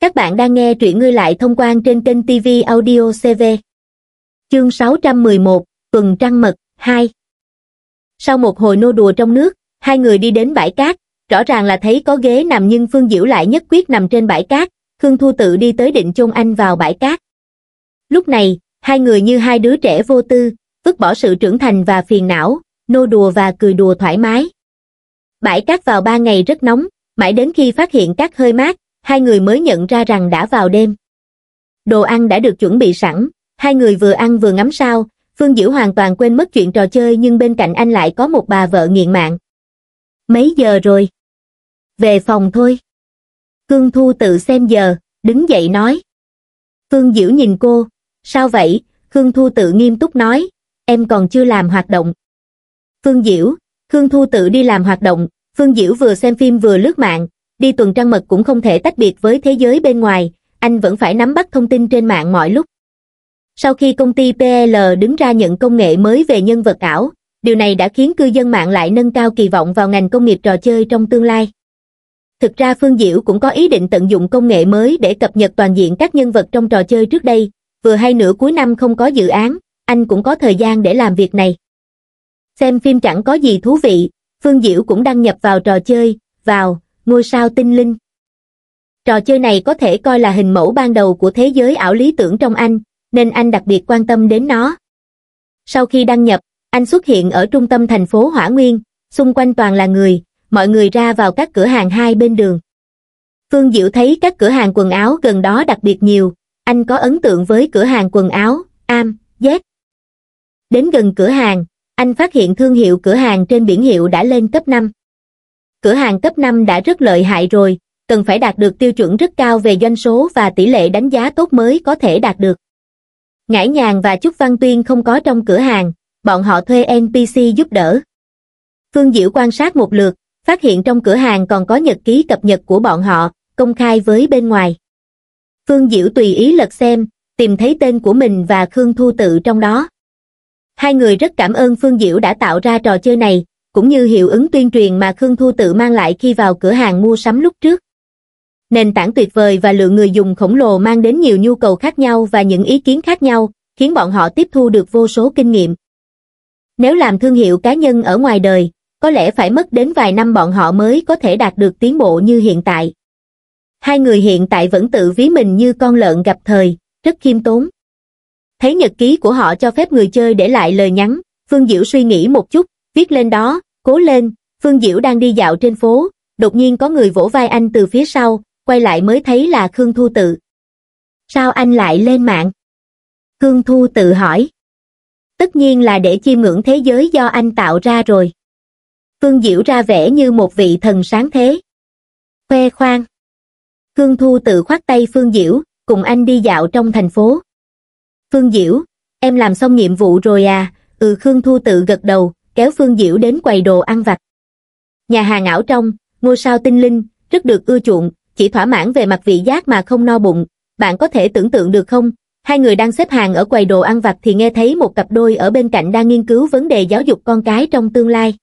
Các bạn đang nghe truyện ngươi lại thông quan trên kênh TV Audio CV. Chương 611, Tuần Trăng Mật, 2 Sau một hồi nô đùa trong nước, hai người đi đến bãi cát, rõ ràng là thấy có ghế nằm nhưng Phương Diễu lại nhất quyết nằm trên bãi cát, Khương Thu tự đi tới định chôn anh vào bãi cát. Lúc này, hai người như hai đứa trẻ vô tư, vứt bỏ sự trưởng thành và phiền não, nô đùa và cười đùa thoải mái. Bãi cát vào ba ngày rất nóng, mãi đến khi phát hiện cát hơi mát, hai người mới nhận ra rằng đã vào đêm. Đồ ăn đã được chuẩn bị sẵn, hai người vừa ăn vừa ngắm sao, Phương Diễu hoàn toàn quên mất chuyện trò chơi nhưng bên cạnh anh lại có một bà vợ nghiện mạng. Mấy giờ rồi? Về phòng thôi. Cương Thu tự xem giờ, đứng dậy nói. Phương Diễu nhìn cô, sao vậy? Khương Thu tự nghiêm túc nói, em còn chưa làm hoạt động. Phương Diễu, Khương Thu tự đi làm hoạt động, Phương Diễu vừa xem phim vừa lướt mạng, đi tuần trăng mật cũng không thể tách biệt với thế giới bên ngoài, anh vẫn phải nắm bắt thông tin trên mạng mọi lúc. Sau khi công ty PL đứng ra nhận công nghệ mới về nhân vật ảo, điều này đã khiến cư dân mạng lại nâng cao kỳ vọng vào ngành công nghiệp trò chơi trong tương lai. Thực ra Phương Diễu cũng có ý định tận dụng công nghệ mới để cập nhật toàn diện các nhân vật trong trò chơi trước đây, vừa hay nửa cuối năm không có dự án, anh cũng có thời gian để làm việc này. Xem phim chẳng có gì thú vị, Phương Diễu cũng đăng nhập vào trò chơi, vào, ngôi sao tinh linh. Trò chơi này có thể coi là hình mẫu ban đầu của thế giới ảo lý tưởng trong anh, nên anh đặc biệt quan tâm đến nó. Sau khi đăng nhập, anh xuất hiện ở trung tâm thành phố Hỏa Nguyên, xung quanh toàn là người, mọi người ra vào các cửa hàng hai bên đường. Phương Diệu thấy các cửa hàng quần áo gần đó đặc biệt nhiều, anh có ấn tượng với cửa hàng quần áo, am, z. Đến gần cửa hàng, anh phát hiện thương hiệu cửa hàng trên biển hiệu đã lên cấp 5 cửa hàng cấp 5 đã rất lợi hại rồi, cần phải đạt được tiêu chuẩn rất cao về doanh số và tỷ lệ đánh giá tốt mới có thể đạt được. Ngải Nhàn và Trúc Văn Tuyên không có trong cửa hàng, bọn họ thuê NPC giúp đỡ. Phương Diễu quan sát một lượt, phát hiện trong cửa hàng còn có nhật ký cập nhật của bọn họ, công khai với bên ngoài. Phương Diễu tùy ý lật xem, tìm thấy tên của mình và Khương Thu Tự trong đó. Hai người rất cảm ơn Phương Diễu đã tạo ra trò chơi này, cũng như hiệu ứng tuyên truyền mà Khương Thu tự mang lại khi vào cửa hàng mua sắm lúc trước. Nền tảng tuyệt vời và lượng người dùng khổng lồ mang đến nhiều nhu cầu khác nhau và những ý kiến khác nhau, khiến bọn họ tiếp thu được vô số kinh nghiệm. Nếu làm thương hiệu cá nhân ở ngoài đời, có lẽ phải mất đến vài năm bọn họ mới có thể đạt được tiến bộ như hiện tại. Hai người hiện tại vẫn tự ví mình như con lợn gặp thời, rất khiêm tốn. Thấy nhật ký của họ cho phép người chơi để lại lời nhắn, Phương Diễu suy nghĩ một chút, Viết lên đó, cố lên, Phương Diễu đang đi dạo trên phố, đột nhiên có người vỗ vai anh từ phía sau, quay lại mới thấy là Khương Thu Tự. Sao anh lại lên mạng? Khương Thu Tự hỏi. Tất nhiên là để chiêm ngưỡng thế giới do anh tạo ra rồi. Phương Diễu ra vẻ như một vị thần sáng thế. Khoe khoang. Khương Thu Tự khoát tay Phương Diễu, cùng anh đi dạo trong thành phố. Phương Diễu, em làm xong nhiệm vụ rồi à? Ừ Khương Thu Tự gật đầu, kéo Phương Diễu đến quầy đồ ăn vặt. Nhà hàng ảo trong, ngôi sao tinh linh, rất được ưa chuộng, chỉ thỏa mãn về mặt vị giác mà không no bụng. Bạn có thể tưởng tượng được không? Hai người đang xếp hàng ở quầy đồ ăn vặt thì nghe thấy một cặp đôi ở bên cạnh đang nghiên cứu vấn đề giáo dục con cái trong tương lai.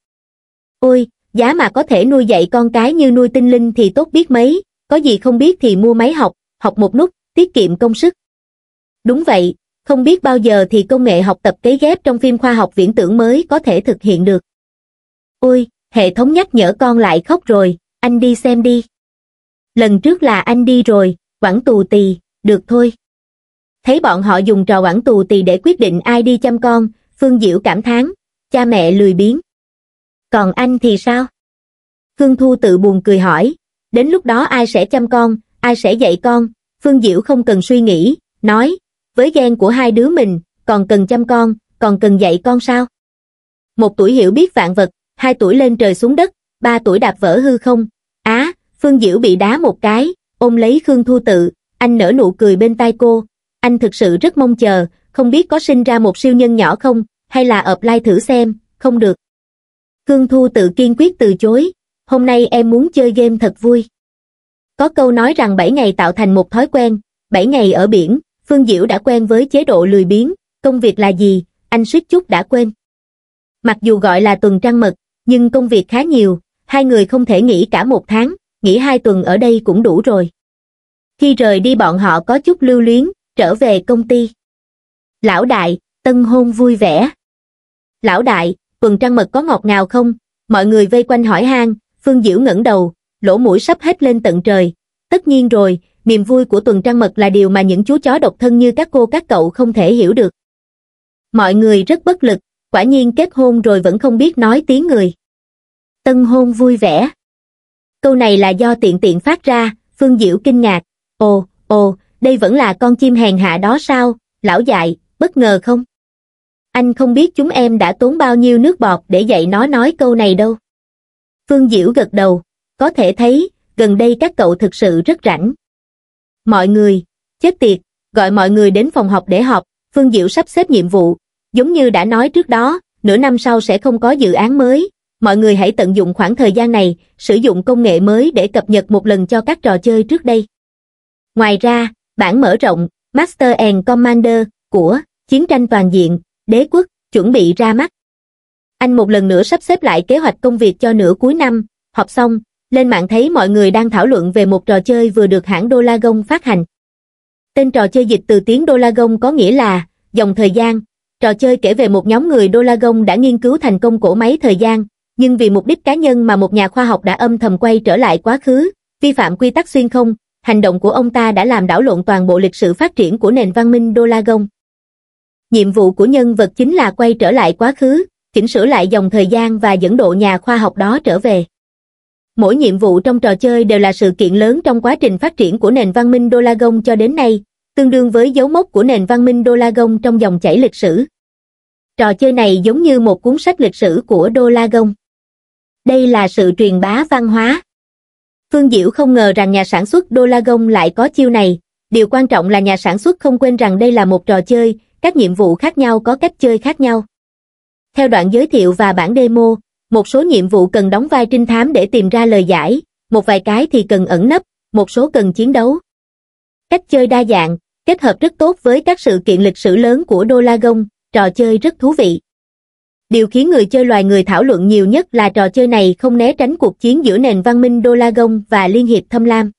Ôi, giá mà có thể nuôi dạy con cái như nuôi tinh linh thì tốt biết mấy, có gì không biết thì mua máy học, học một nút, tiết kiệm công sức. Đúng vậy, không biết bao giờ thì công nghệ học tập cấy ghép trong phim khoa học viễn tưởng mới có thể thực hiện được ôi hệ thống nhắc nhở con lại khóc rồi anh đi xem đi lần trước là anh đi rồi quảng tù tì được thôi thấy bọn họ dùng trò quảng tù tì để quyết định ai đi chăm con phương diễu cảm thán cha mẹ lười biếng còn anh thì sao Phương thu tự buồn cười hỏi đến lúc đó ai sẽ chăm con ai sẽ dạy con phương diễu không cần suy nghĩ nói với ghen của hai đứa mình, còn cần chăm con, còn cần dạy con sao? Một tuổi hiểu biết vạn vật, hai tuổi lên trời xuống đất, ba tuổi đạp vỡ hư không. Á, Phương Diễu bị đá một cái, ôm lấy Khương Thu Tự, anh nở nụ cười bên tai cô. Anh thực sự rất mong chờ, không biết có sinh ra một siêu nhân nhỏ không, hay là ập lai like thử xem, không được. Khương Thu Tự kiên quyết từ chối, hôm nay em muốn chơi game thật vui. Có câu nói rằng 7 ngày tạo thành một thói quen, 7 ngày ở biển, Phương Diễu đã quen với chế độ lười biếng, công việc là gì, anh suýt chút đã quên. Mặc dù gọi là tuần trăng mật, nhưng công việc khá nhiều, hai người không thể nghỉ cả một tháng, nghỉ hai tuần ở đây cũng đủ rồi. Khi rời đi bọn họ có chút lưu luyến, trở về công ty. Lão đại, tân hôn vui vẻ. Lão đại, tuần trăng mật có ngọt ngào không? Mọi người vây quanh hỏi han, Phương Diễu ngẩng đầu, lỗ mũi sắp hết lên tận trời. Tất nhiên rồi, niềm vui của tuần trăng mật là điều mà những chú chó độc thân như các cô các cậu không thể hiểu được. Mọi người rất bất lực, quả nhiên kết hôn rồi vẫn không biết nói tiếng người. Tân hôn vui vẻ. Câu này là do tiện tiện phát ra, Phương Diễu kinh ngạc. Ồ, ồ, đây vẫn là con chim hèn hạ đó sao, lão dại, bất ngờ không? Anh không biết chúng em đã tốn bao nhiêu nước bọt để dạy nó nói câu này đâu. Phương Diễu gật đầu, có thể thấy, gần đây các cậu thực sự rất rảnh. Mọi người, chết tiệt, gọi mọi người đến phòng học để họp, Phương Diệu sắp xếp nhiệm vụ. Giống như đã nói trước đó, nửa năm sau sẽ không có dự án mới. Mọi người hãy tận dụng khoảng thời gian này, sử dụng công nghệ mới để cập nhật một lần cho các trò chơi trước đây. Ngoài ra, bản mở rộng Master and Commander của Chiến tranh toàn diện, đế quốc, chuẩn bị ra mắt. Anh một lần nữa sắp xếp lại kế hoạch công việc cho nửa cuối năm, họp xong, lên mạng thấy mọi người đang thảo luận về một trò chơi vừa được hãng Dolagon phát hành. Tên trò chơi dịch từ tiếng Dolagon có nghĩa là dòng thời gian. Trò chơi kể về một nhóm người Dolagon đã nghiên cứu thành công cổ máy thời gian, nhưng vì mục đích cá nhân mà một nhà khoa học đã âm thầm quay trở lại quá khứ, vi phạm quy tắc xuyên không, hành động của ông ta đã làm đảo lộn toàn bộ lịch sử phát triển của nền văn minh Dolagon. Nhiệm vụ của nhân vật chính là quay trở lại quá khứ, chỉnh sửa lại dòng thời gian và dẫn độ nhà khoa học đó trở về mỗi nhiệm vụ trong trò chơi đều là sự kiện lớn trong quá trình phát triển của nền văn minh Đô cho đến nay, tương đương với dấu mốc của nền văn minh Đô trong dòng chảy lịch sử. Trò chơi này giống như một cuốn sách lịch sử của Đô Đây là sự truyền bá văn hóa. Phương Diệu không ngờ rằng nhà sản xuất Đô lại có chiêu này, điều quan trọng là nhà sản xuất không quên rằng đây là một trò chơi, các nhiệm vụ khác nhau có cách chơi khác nhau. Theo đoạn giới thiệu và bản demo, một số nhiệm vụ cần đóng vai trinh thám để tìm ra lời giải, một vài cái thì cần ẩn nấp, một số cần chiến đấu. Cách chơi đa dạng, kết hợp rất tốt với các sự kiện lịch sử lớn của Đô La Gông, trò chơi rất thú vị. Điều khiến người chơi loài người thảo luận nhiều nhất là trò chơi này không né tránh cuộc chiến giữa nền văn minh Đô La Gông và Liên hiệp Thâm Lam.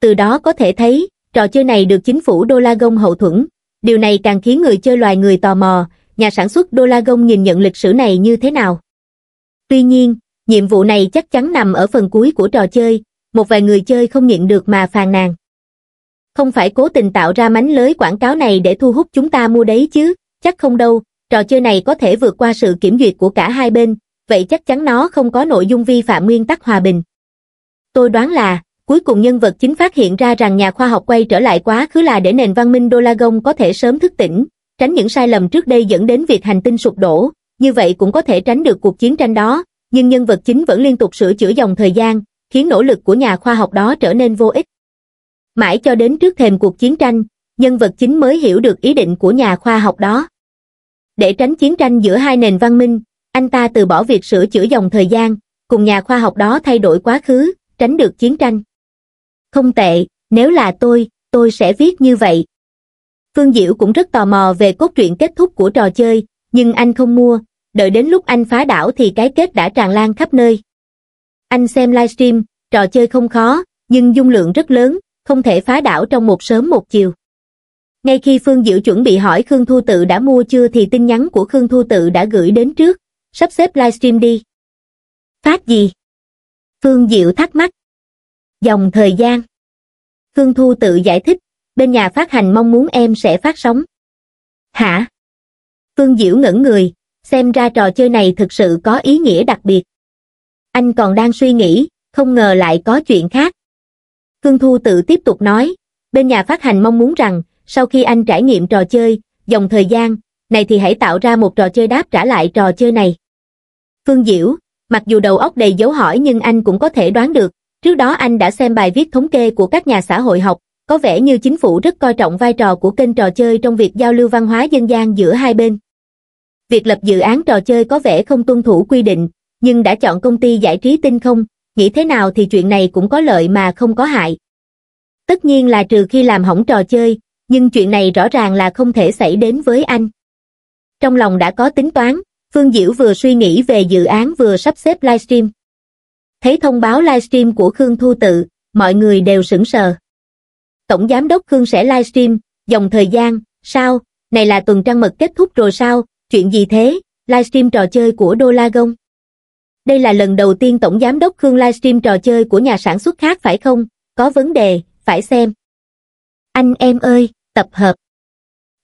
Từ đó có thể thấy, trò chơi này được chính phủ Đô La Gông hậu thuẫn. Điều này càng khiến người chơi loài người tò mò, nhà sản xuất Đô La Gông nhìn nhận lịch sử này như thế nào. Tuy nhiên, nhiệm vụ này chắc chắn nằm ở phần cuối của trò chơi, một vài người chơi không nhịn được mà phàn nàn. Không phải cố tình tạo ra mánh lới quảng cáo này để thu hút chúng ta mua đấy chứ, chắc không đâu, trò chơi này có thể vượt qua sự kiểm duyệt của cả hai bên, vậy chắc chắn nó không có nội dung vi phạm nguyên tắc hòa bình. Tôi đoán là, cuối cùng nhân vật chính phát hiện ra rằng nhà khoa học quay trở lại quá khứ là để nền văn minh Đô có thể sớm thức tỉnh, tránh những sai lầm trước đây dẫn đến việc hành tinh sụp đổ, như vậy cũng có thể tránh được cuộc chiến tranh đó, nhưng nhân vật chính vẫn liên tục sửa chữa dòng thời gian, khiến nỗ lực của nhà khoa học đó trở nên vô ích. Mãi cho đến trước thềm cuộc chiến tranh, nhân vật chính mới hiểu được ý định của nhà khoa học đó. Để tránh chiến tranh giữa hai nền văn minh, anh ta từ bỏ việc sửa chữa dòng thời gian, cùng nhà khoa học đó thay đổi quá khứ, tránh được chiến tranh. Không tệ, nếu là tôi, tôi sẽ viết như vậy. Phương diệu cũng rất tò mò về cốt truyện kết thúc của trò chơi, nhưng anh không mua, đợi đến lúc anh phá đảo thì cái kết đã tràn lan khắp nơi. Anh xem livestream, trò chơi không khó, nhưng dung lượng rất lớn, không thể phá đảo trong một sớm một chiều. Ngay khi Phương Diệu chuẩn bị hỏi Khương Thu Tự đã mua chưa thì tin nhắn của Khương Thu Tự đã gửi đến trước, sắp xếp livestream đi. Phát gì? Phương Diệu thắc mắc. Dòng thời gian. Khương Thu Tự giải thích, bên nhà phát hành mong muốn em sẽ phát sóng. Hả? Phương Diễu ngẩn người, xem ra trò chơi này thực sự có ý nghĩa đặc biệt. Anh còn đang suy nghĩ, không ngờ lại có chuyện khác. Phương Thu tự tiếp tục nói, bên nhà phát hành mong muốn rằng, sau khi anh trải nghiệm trò chơi, dòng thời gian, này thì hãy tạo ra một trò chơi đáp trả lại trò chơi này. Phương Diễu, mặc dù đầu óc đầy dấu hỏi nhưng anh cũng có thể đoán được, trước đó anh đã xem bài viết thống kê của các nhà xã hội học, có vẻ như chính phủ rất coi trọng vai trò của kênh trò chơi trong việc giao lưu văn hóa dân gian giữa hai bên việc lập dự án trò chơi có vẻ không tuân thủ quy định nhưng đã chọn công ty giải trí tinh không nghĩ thế nào thì chuyện này cũng có lợi mà không có hại tất nhiên là trừ khi làm hỏng trò chơi nhưng chuyện này rõ ràng là không thể xảy đến với anh trong lòng đã có tính toán phương diễu vừa suy nghĩ về dự án vừa sắp xếp livestream thấy thông báo livestream của khương thu tự mọi người đều sững sờ tổng giám đốc khương sẽ livestream dòng thời gian sao này là tuần trăng mật kết thúc rồi sao Chuyện gì thế? Livestream trò chơi của Đô La Gông. Đây là lần đầu tiên Tổng Giám đốc Khương livestream trò chơi của nhà sản xuất khác phải không? Có vấn đề, phải xem. Anh em ơi, tập hợp.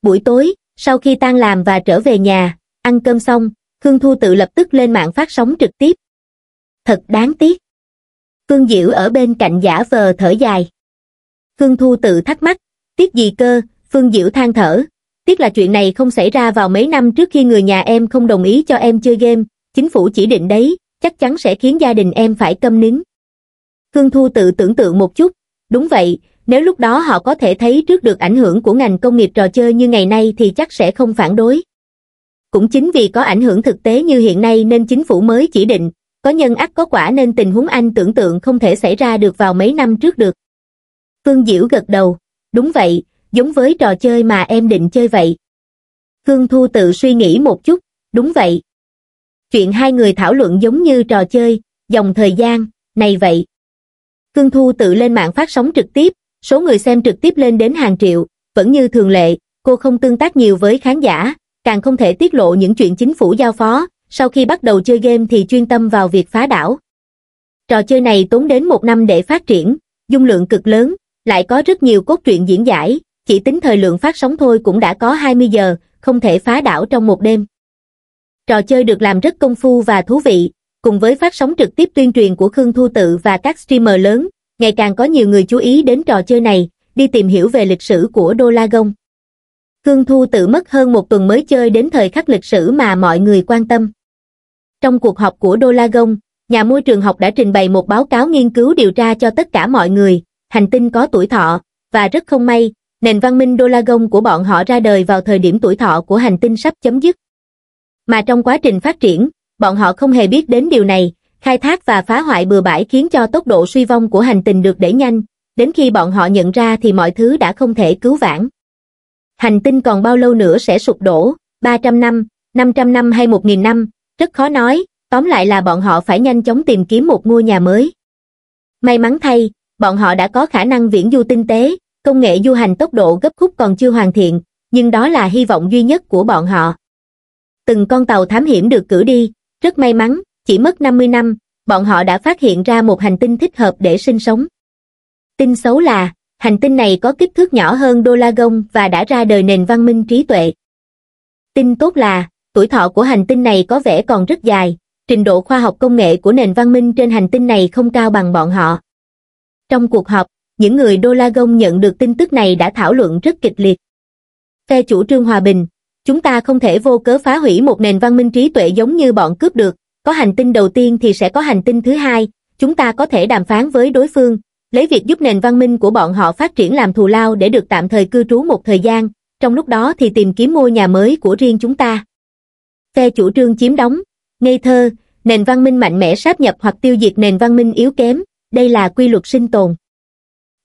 Buổi tối, sau khi tan làm và trở về nhà, ăn cơm xong, Khương Thu tự lập tức lên mạng phát sóng trực tiếp. Thật đáng tiếc. Khương Diễu ở bên cạnh giả vờ thở dài. Khương Thu tự thắc mắc, tiếc gì cơ, Phương Diễu than thở, Tiếc là chuyện này không xảy ra vào mấy năm trước khi người nhà em không đồng ý cho em chơi game, chính phủ chỉ định đấy, chắc chắn sẽ khiến gia đình em phải câm nín. Khương Thu tự tưởng tượng một chút, đúng vậy, nếu lúc đó họ có thể thấy trước được ảnh hưởng của ngành công nghiệp trò chơi như ngày nay thì chắc sẽ không phản đối. Cũng chính vì có ảnh hưởng thực tế như hiện nay nên chính phủ mới chỉ định, có nhân ác có quả nên tình huống anh tưởng tượng không thể xảy ra được vào mấy năm trước được. Phương Diễu gật đầu, đúng vậy, giống với trò chơi mà em định chơi vậy. Khương Thu tự suy nghĩ một chút, đúng vậy. Chuyện hai người thảo luận giống như trò chơi, dòng thời gian, này vậy. Khương Thu tự lên mạng phát sóng trực tiếp, số người xem trực tiếp lên đến hàng triệu, vẫn như thường lệ, cô không tương tác nhiều với khán giả, càng không thể tiết lộ những chuyện chính phủ giao phó, sau khi bắt đầu chơi game thì chuyên tâm vào việc phá đảo. Trò chơi này tốn đến một năm để phát triển, dung lượng cực lớn, lại có rất nhiều cốt truyện diễn giải, chỉ tính thời lượng phát sóng thôi cũng đã có 20 giờ, không thể phá đảo trong một đêm. Trò chơi được làm rất công phu và thú vị, cùng với phát sóng trực tiếp tuyên truyền của Khương Thu Tự và các streamer lớn, ngày càng có nhiều người chú ý đến trò chơi này, đi tìm hiểu về lịch sử của Đô La Gông. Khương Thu Tự mất hơn một tuần mới chơi đến thời khắc lịch sử mà mọi người quan tâm. Trong cuộc họp của Đô La Gông, nhà môi trường học đã trình bày một báo cáo nghiên cứu điều tra cho tất cả mọi người, hành tinh có tuổi thọ, và rất không may, nền văn minh Dolagon của bọn họ ra đời vào thời điểm tuổi thọ của hành tinh sắp chấm dứt. Mà trong quá trình phát triển, bọn họ không hề biết đến điều này, khai thác và phá hoại bừa bãi khiến cho tốc độ suy vong của hành tinh được đẩy nhanh, đến khi bọn họ nhận ra thì mọi thứ đã không thể cứu vãn. Hành tinh còn bao lâu nữa sẽ sụp đổ, 300 năm, 500 năm hay 1.000 năm, rất khó nói, tóm lại là bọn họ phải nhanh chóng tìm kiếm một ngôi nhà mới. May mắn thay, bọn họ đã có khả năng viễn du tinh tế, công nghệ du hành tốc độ gấp khúc còn chưa hoàn thiện, nhưng đó là hy vọng duy nhất của bọn họ. Từng con tàu thám hiểm được cử đi, rất may mắn, chỉ mất 50 năm, bọn họ đã phát hiện ra một hành tinh thích hợp để sinh sống. Tin xấu là, hành tinh này có kích thước nhỏ hơn đô la gông và đã ra đời nền văn minh trí tuệ. Tin tốt là, tuổi thọ của hành tinh này có vẻ còn rất dài, trình độ khoa học công nghệ của nền văn minh trên hành tinh này không cao bằng bọn họ. Trong cuộc họp, những người đô la gông nhận được tin tức này đã thảo luận rất kịch liệt. Phe chủ trương hòa bình, chúng ta không thể vô cớ phá hủy một nền văn minh trí tuệ giống như bọn cướp được, có hành tinh đầu tiên thì sẽ có hành tinh thứ hai, chúng ta có thể đàm phán với đối phương, lấy việc giúp nền văn minh của bọn họ phát triển làm thù lao để được tạm thời cư trú một thời gian, trong lúc đó thì tìm kiếm ngôi nhà mới của riêng chúng ta. Phe chủ trương chiếm đóng, ngây thơ, nền văn minh mạnh mẽ sáp nhập hoặc tiêu diệt nền văn minh yếu kém, đây là quy luật sinh tồn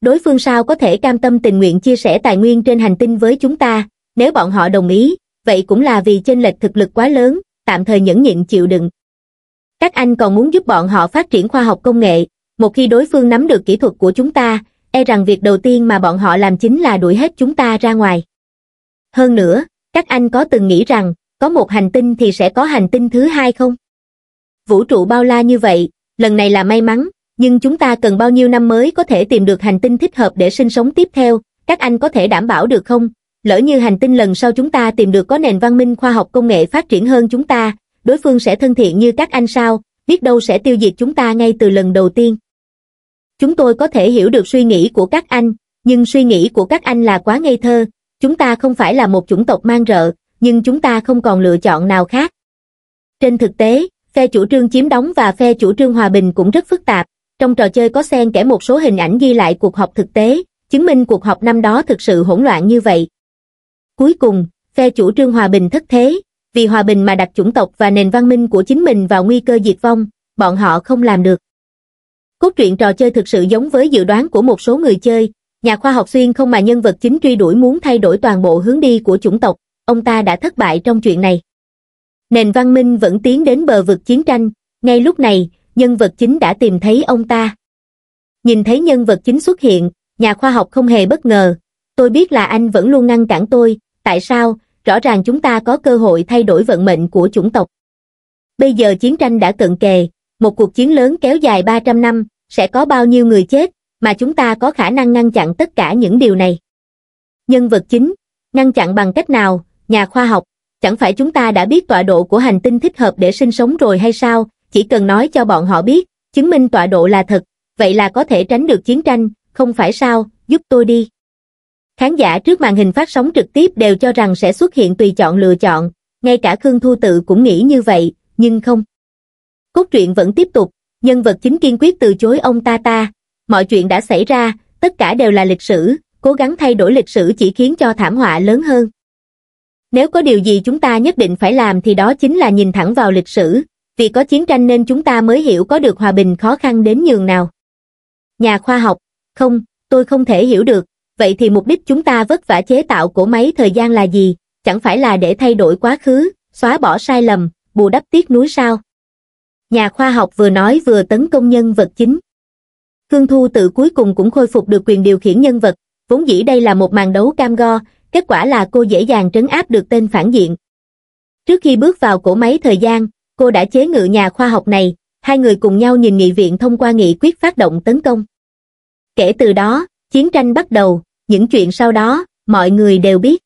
đối phương sao có thể cam tâm tình nguyện chia sẻ tài nguyên trên hành tinh với chúng ta, nếu bọn họ đồng ý, vậy cũng là vì chênh lệch thực lực quá lớn, tạm thời nhẫn nhịn chịu đựng. Các anh còn muốn giúp bọn họ phát triển khoa học công nghệ, một khi đối phương nắm được kỹ thuật của chúng ta, e rằng việc đầu tiên mà bọn họ làm chính là đuổi hết chúng ta ra ngoài. Hơn nữa, các anh có từng nghĩ rằng, có một hành tinh thì sẽ có hành tinh thứ hai không? Vũ trụ bao la như vậy, lần này là may mắn, nhưng chúng ta cần bao nhiêu năm mới có thể tìm được hành tinh thích hợp để sinh sống tiếp theo, các anh có thể đảm bảo được không? Lỡ như hành tinh lần sau chúng ta tìm được có nền văn minh khoa học công nghệ phát triển hơn chúng ta, đối phương sẽ thân thiện như các anh sao, biết đâu sẽ tiêu diệt chúng ta ngay từ lần đầu tiên. Chúng tôi có thể hiểu được suy nghĩ của các anh, nhưng suy nghĩ của các anh là quá ngây thơ, chúng ta không phải là một chủng tộc mang rợ, nhưng chúng ta không còn lựa chọn nào khác. Trên thực tế, phe chủ trương chiếm đóng và phe chủ trương hòa bình cũng rất phức tạp, trong trò chơi có xen kẽ một số hình ảnh ghi lại cuộc họp thực tế, chứng minh cuộc họp năm đó thực sự hỗn loạn như vậy. Cuối cùng, phe chủ trương hòa bình thất thế, vì hòa bình mà đặt chủng tộc và nền văn minh của chính mình vào nguy cơ diệt vong, bọn họ không làm được. Cốt truyện trò chơi thực sự giống với dự đoán của một số người chơi, nhà khoa học xuyên không mà nhân vật chính truy đuổi muốn thay đổi toàn bộ hướng đi của chủng tộc, ông ta đã thất bại trong chuyện này. Nền văn minh vẫn tiến đến bờ vực chiến tranh, ngay lúc này, nhân vật chính đã tìm thấy ông ta. Nhìn thấy nhân vật chính xuất hiện, nhà khoa học không hề bất ngờ. Tôi biết là anh vẫn luôn ngăn cản tôi, tại sao, rõ ràng chúng ta có cơ hội thay đổi vận mệnh của chủng tộc. Bây giờ chiến tranh đã cận kề, một cuộc chiến lớn kéo dài 300 năm, sẽ có bao nhiêu người chết, mà chúng ta có khả năng ngăn chặn tất cả những điều này. Nhân vật chính, ngăn chặn bằng cách nào, nhà khoa học, chẳng phải chúng ta đã biết tọa độ của hành tinh thích hợp để sinh sống rồi hay sao, chỉ cần nói cho bọn họ biết, chứng minh tọa độ là thật, vậy là có thể tránh được chiến tranh, không phải sao, giúp tôi đi. Khán giả trước màn hình phát sóng trực tiếp đều cho rằng sẽ xuất hiện tùy chọn lựa chọn, ngay cả Khương Thu Tự cũng nghĩ như vậy, nhưng không. Cốt truyện vẫn tiếp tục, nhân vật chính kiên quyết từ chối ông ta ta, mọi chuyện đã xảy ra, tất cả đều là lịch sử, cố gắng thay đổi lịch sử chỉ khiến cho thảm họa lớn hơn. Nếu có điều gì chúng ta nhất định phải làm thì đó chính là nhìn thẳng vào lịch sử, vì có chiến tranh nên chúng ta mới hiểu có được hòa bình khó khăn đến nhường nào. Nhà khoa học, không, tôi không thể hiểu được, vậy thì mục đích chúng ta vất vả chế tạo của máy thời gian là gì, chẳng phải là để thay đổi quá khứ, xóa bỏ sai lầm, bù đắp tiếc núi sao? Nhà khoa học vừa nói vừa tấn công nhân vật chính. Khương Thu tự cuối cùng cũng khôi phục được quyền điều khiển nhân vật, vốn dĩ đây là một màn đấu cam go, kết quả là cô dễ dàng trấn áp được tên phản diện. Trước khi bước vào cổ máy thời gian, cô đã chế ngự nhà khoa học này, hai người cùng nhau nhìn nghị viện thông qua nghị quyết phát động tấn công. Kể từ đó, chiến tranh bắt đầu, những chuyện sau đó, mọi người đều biết.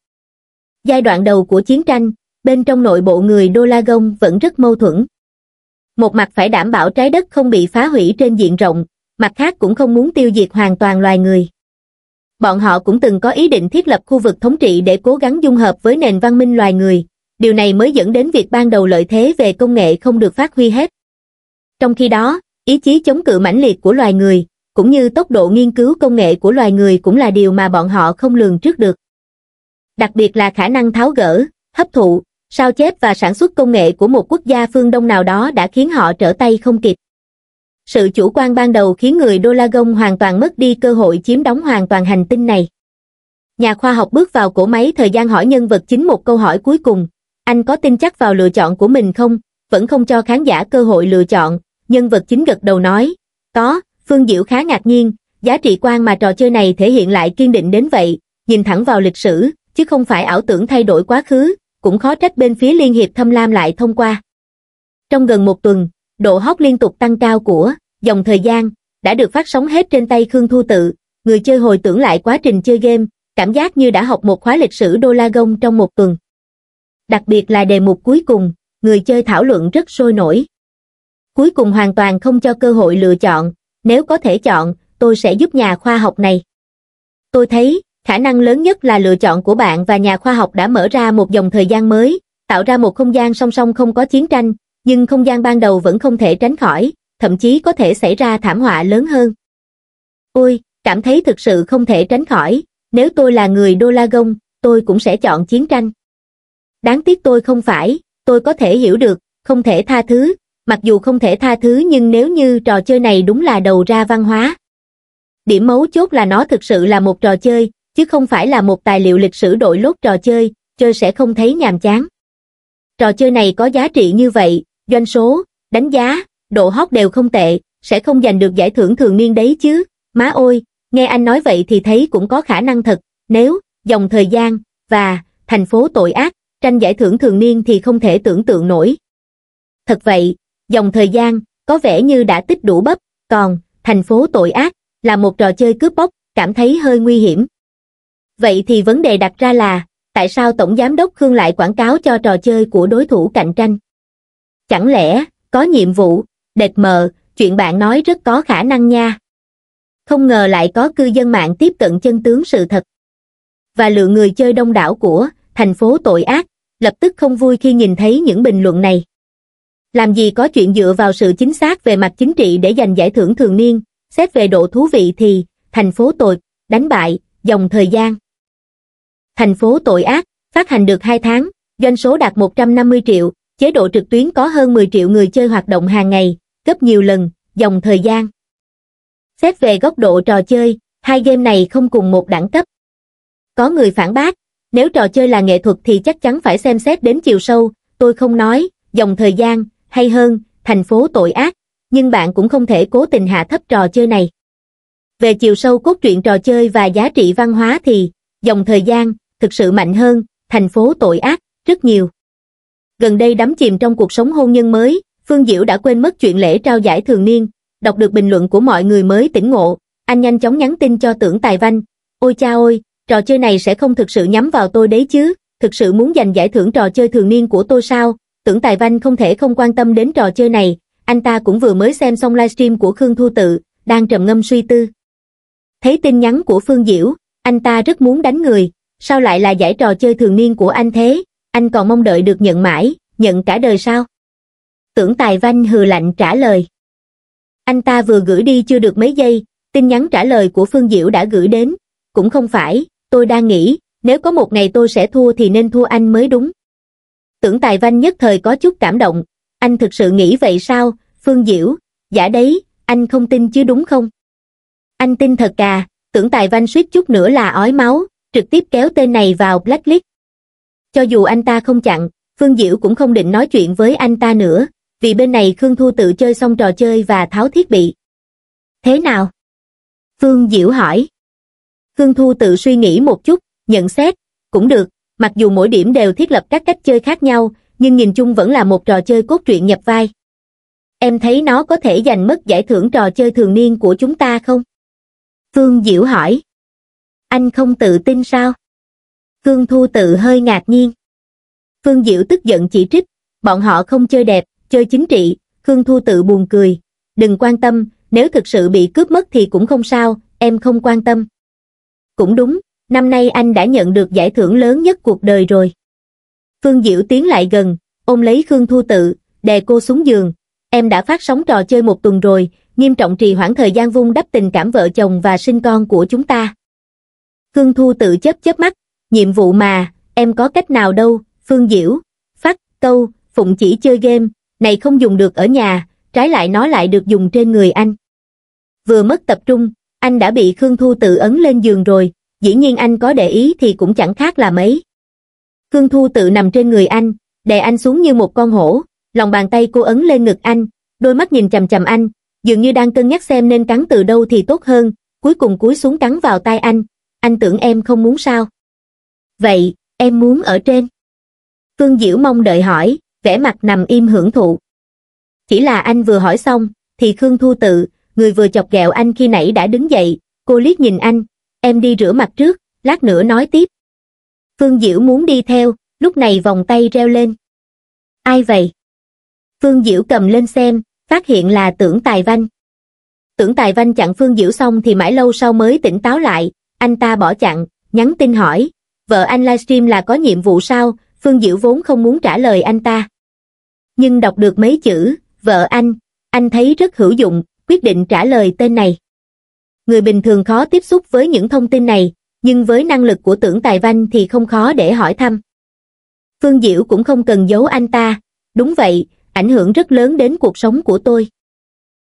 Giai đoạn đầu của chiến tranh, bên trong nội bộ người Đô La Gông vẫn rất mâu thuẫn. Một mặt phải đảm bảo trái đất không bị phá hủy trên diện rộng, mặt khác cũng không muốn tiêu diệt hoàn toàn loài người. Bọn họ cũng từng có ý định thiết lập khu vực thống trị để cố gắng dung hợp với nền văn minh loài người, điều này mới dẫn đến việc ban đầu lợi thế về công nghệ không được phát huy hết. Trong khi đó, ý chí chống cự mãnh liệt của loài người, cũng như tốc độ nghiên cứu công nghệ của loài người cũng là điều mà bọn họ không lường trước được. Đặc biệt là khả năng tháo gỡ, hấp thụ, sao chép và sản xuất công nghệ của một quốc gia phương Đông nào đó đã khiến họ trở tay không kịp. Sự chủ quan ban đầu khiến người Đô La Gông hoàn toàn mất đi cơ hội chiếm đóng hoàn toàn hành tinh này. Nhà khoa học bước vào cổ máy thời gian hỏi nhân vật chính một câu hỏi cuối cùng, anh có tin chắc vào lựa chọn của mình không? Vẫn không cho khán giả cơ hội lựa chọn, nhân vật chính gật đầu nói. Có, Phương Diệu khá ngạc nhiên, giá trị quan mà trò chơi này thể hiện lại kiên định đến vậy, nhìn thẳng vào lịch sử, chứ không phải ảo tưởng thay đổi quá khứ, cũng khó trách bên phía Liên Hiệp Thâm Lam lại thông qua. Trong gần một tuần, độ hót liên tục tăng cao của dòng thời gian đã được phát sóng hết trên tay Khương Thu Tự, người chơi hồi tưởng lại quá trình chơi game, cảm giác như đã học một khóa lịch sử đô la gông trong một tuần đặc biệt là đề mục cuối cùng, người chơi thảo luận rất sôi nổi. Cuối cùng hoàn toàn không cho cơ hội lựa chọn, nếu có thể chọn, tôi sẽ giúp nhà khoa học này. Tôi thấy, khả năng lớn nhất là lựa chọn của bạn và nhà khoa học đã mở ra một dòng thời gian mới, tạo ra một không gian song song không có chiến tranh, nhưng không gian ban đầu vẫn không thể tránh khỏi, thậm chí có thể xảy ra thảm họa lớn hơn. Ôi, cảm thấy thực sự không thể tránh khỏi, nếu tôi là người đô tôi cũng sẽ chọn chiến tranh đáng tiếc tôi không phải, tôi có thể hiểu được, không thể tha thứ, mặc dù không thể tha thứ nhưng nếu như trò chơi này đúng là đầu ra văn hóa. Điểm mấu chốt là nó thực sự là một trò chơi, chứ không phải là một tài liệu lịch sử đội lốt trò chơi, chơi sẽ không thấy nhàm chán. Trò chơi này có giá trị như vậy, doanh số, đánh giá, độ hot đều không tệ, sẽ không giành được giải thưởng thường niên đấy chứ. Má ôi, nghe anh nói vậy thì thấy cũng có khả năng thật, nếu dòng thời gian và thành phố tội ác tranh giải thưởng thường niên thì không thể tưởng tượng nổi. Thật vậy, dòng thời gian, có vẻ như đã tích đủ bấp. còn, thành phố tội ác, là một trò chơi cướp bóc, cảm thấy hơi nguy hiểm. Vậy thì vấn đề đặt ra là, tại sao Tổng Giám đốc Khương lại quảng cáo cho trò chơi của đối thủ cạnh tranh? Chẳng lẽ, có nhiệm vụ, đệt mờ, chuyện bạn nói rất có khả năng nha. Không ngờ lại có cư dân mạng tiếp cận chân tướng sự thật. Và lượng người chơi đông đảo của thành phố tội ác, lập tức không vui khi nhìn thấy những bình luận này. Làm gì có chuyện dựa vào sự chính xác về mặt chính trị để giành giải thưởng thường niên, xét về độ thú vị thì, thành phố tội, đánh bại, dòng thời gian. Thành phố tội ác, phát hành được 2 tháng, doanh số đạt 150 triệu, chế độ trực tuyến có hơn 10 triệu người chơi hoạt động hàng ngày, gấp nhiều lần, dòng thời gian. Xét về góc độ trò chơi, hai game này không cùng một đẳng cấp. Có người phản bác, nếu trò chơi là nghệ thuật thì chắc chắn phải xem xét đến chiều sâu, tôi không nói, dòng thời gian, hay hơn, thành phố tội ác, nhưng bạn cũng không thể cố tình hạ thấp trò chơi này. Về chiều sâu cốt truyện trò chơi và giá trị văn hóa thì, dòng thời gian, thực sự mạnh hơn, thành phố tội ác, rất nhiều. Gần đây đắm chìm trong cuộc sống hôn nhân mới, Phương Diễu đã quên mất chuyện lễ trao giải thường niên, đọc được bình luận của mọi người mới tỉnh ngộ, anh nhanh chóng nhắn tin cho tưởng Tài Văn, ôi cha ôi, trò chơi này sẽ không thực sự nhắm vào tôi đấy chứ, thực sự muốn giành giải thưởng trò chơi thường niên của tôi sao, tưởng Tài Văn không thể không quan tâm đến trò chơi này, anh ta cũng vừa mới xem xong livestream của Khương Thu Tự, đang trầm ngâm suy tư. Thấy tin nhắn của Phương Diễu, anh ta rất muốn đánh người, sao lại là giải trò chơi thường niên của anh thế, anh còn mong đợi được nhận mãi, nhận cả đời sao? Tưởng Tài Văn hừ lạnh trả lời. Anh ta vừa gửi đi chưa được mấy giây, tin nhắn trả lời của Phương Diễu đã gửi đến, cũng không phải, tôi đang nghĩ, nếu có một ngày tôi sẽ thua thì nên thua anh mới đúng. Tưởng Tài Văn nhất thời có chút cảm động, anh thực sự nghĩ vậy sao, Phương Diễu, giả đấy, anh không tin chứ đúng không? Anh tin thật à, tưởng Tài Văn suýt chút nữa là ói máu, trực tiếp kéo tên này vào blacklist. Cho dù anh ta không chặn, Phương Diễu cũng không định nói chuyện với anh ta nữa, vì bên này Khương Thu tự chơi xong trò chơi và tháo thiết bị. Thế nào? Phương Diễu hỏi. Cương Thu tự suy nghĩ một chút, nhận xét, cũng được, mặc dù mỗi điểm đều thiết lập các cách chơi khác nhau, nhưng nhìn chung vẫn là một trò chơi cốt truyện nhập vai. Em thấy nó có thể giành mất giải thưởng trò chơi thường niên của chúng ta không? Phương Diễu hỏi. Anh không tự tin sao? Cương Thu tự hơi ngạc nhiên. Phương Diệu tức giận chỉ trích, bọn họ không chơi đẹp, chơi chính trị, Cương Thu tự buồn cười. Đừng quan tâm, nếu thực sự bị cướp mất thì cũng không sao, em không quan tâm cũng đúng, năm nay anh đã nhận được giải thưởng lớn nhất cuộc đời rồi. Phương Diễu tiến lại gần, ôm lấy Khương Thu Tự, đè cô xuống giường. Em đã phát sóng trò chơi một tuần rồi, nghiêm trọng trì hoãn thời gian vung đắp tình cảm vợ chồng và sinh con của chúng ta. Khương Thu Tự chớp chớp mắt, nhiệm vụ mà, em có cách nào đâu, Phương Diễu, phát, câu, phụng chỉ chơi game, này không dùng được ở nhà, trái lại nó lại được dùng trên người anh. Vừa mất tập trung, anh đã bị Khương Thu tự ấn lên giường rồi, dĩ nhiên anh có để ý thì cũng chẳng khác là mấy. Khương Thu tự nằm trên người anh, đè anh xuống như một con hổ, lòng bàn tay cô ấn lên ngực anh, đôi mắt nhìn chầm chầm anh, dường như đang cân nhắc xem nên cắn từ đâu thì tốt hơn, cuối cùng cúi xuống cắn vào tay anh, anh tưởng em không muốn sao. Vậy, em muốn ở trên. Phương Diễu mong đợi hỏi, vẻ mặt nằm im hưởng thụ. Chỉ là anh vừa hỏi xong, thì Khương Thu tự, người vừa chọc ghẹo anh khi nãy đã đứng dậy, cô liếc nhìn anh, em đi rửa mặt trước, lát nữa nói tiếp. Phương Diễu muốn đi theo, lúc này vòng tay reo lên. Ai vậy? Phương Diễu cầm lên xem, phát hiện là tưởng Tài Văn. Tưởng Tài Văn chặn Phương Diễu xong thì mãi lâu sau mới tỉnh táo lại, anh ta bỏ chặn, nhắn tin hỏi, vợ anh livestream là có nhiệm vụ sao, Phương Diễu vốn không muốn trả lời anh ta. Nhưng đọc được mấy chữ, vợ anh, anh thấy rất hữu dụng, quyết định trả lời tên này. Người bình thường khó tiếp xúc với những thông tin này, nhưng với năng lực của tưởng tài văn thì không khó để hỏi thăm. Phương Diễu cũng không cần giấu anh ta, đúng vậy, ảnh hưởng rất lớn đến cuộc sống của tôi.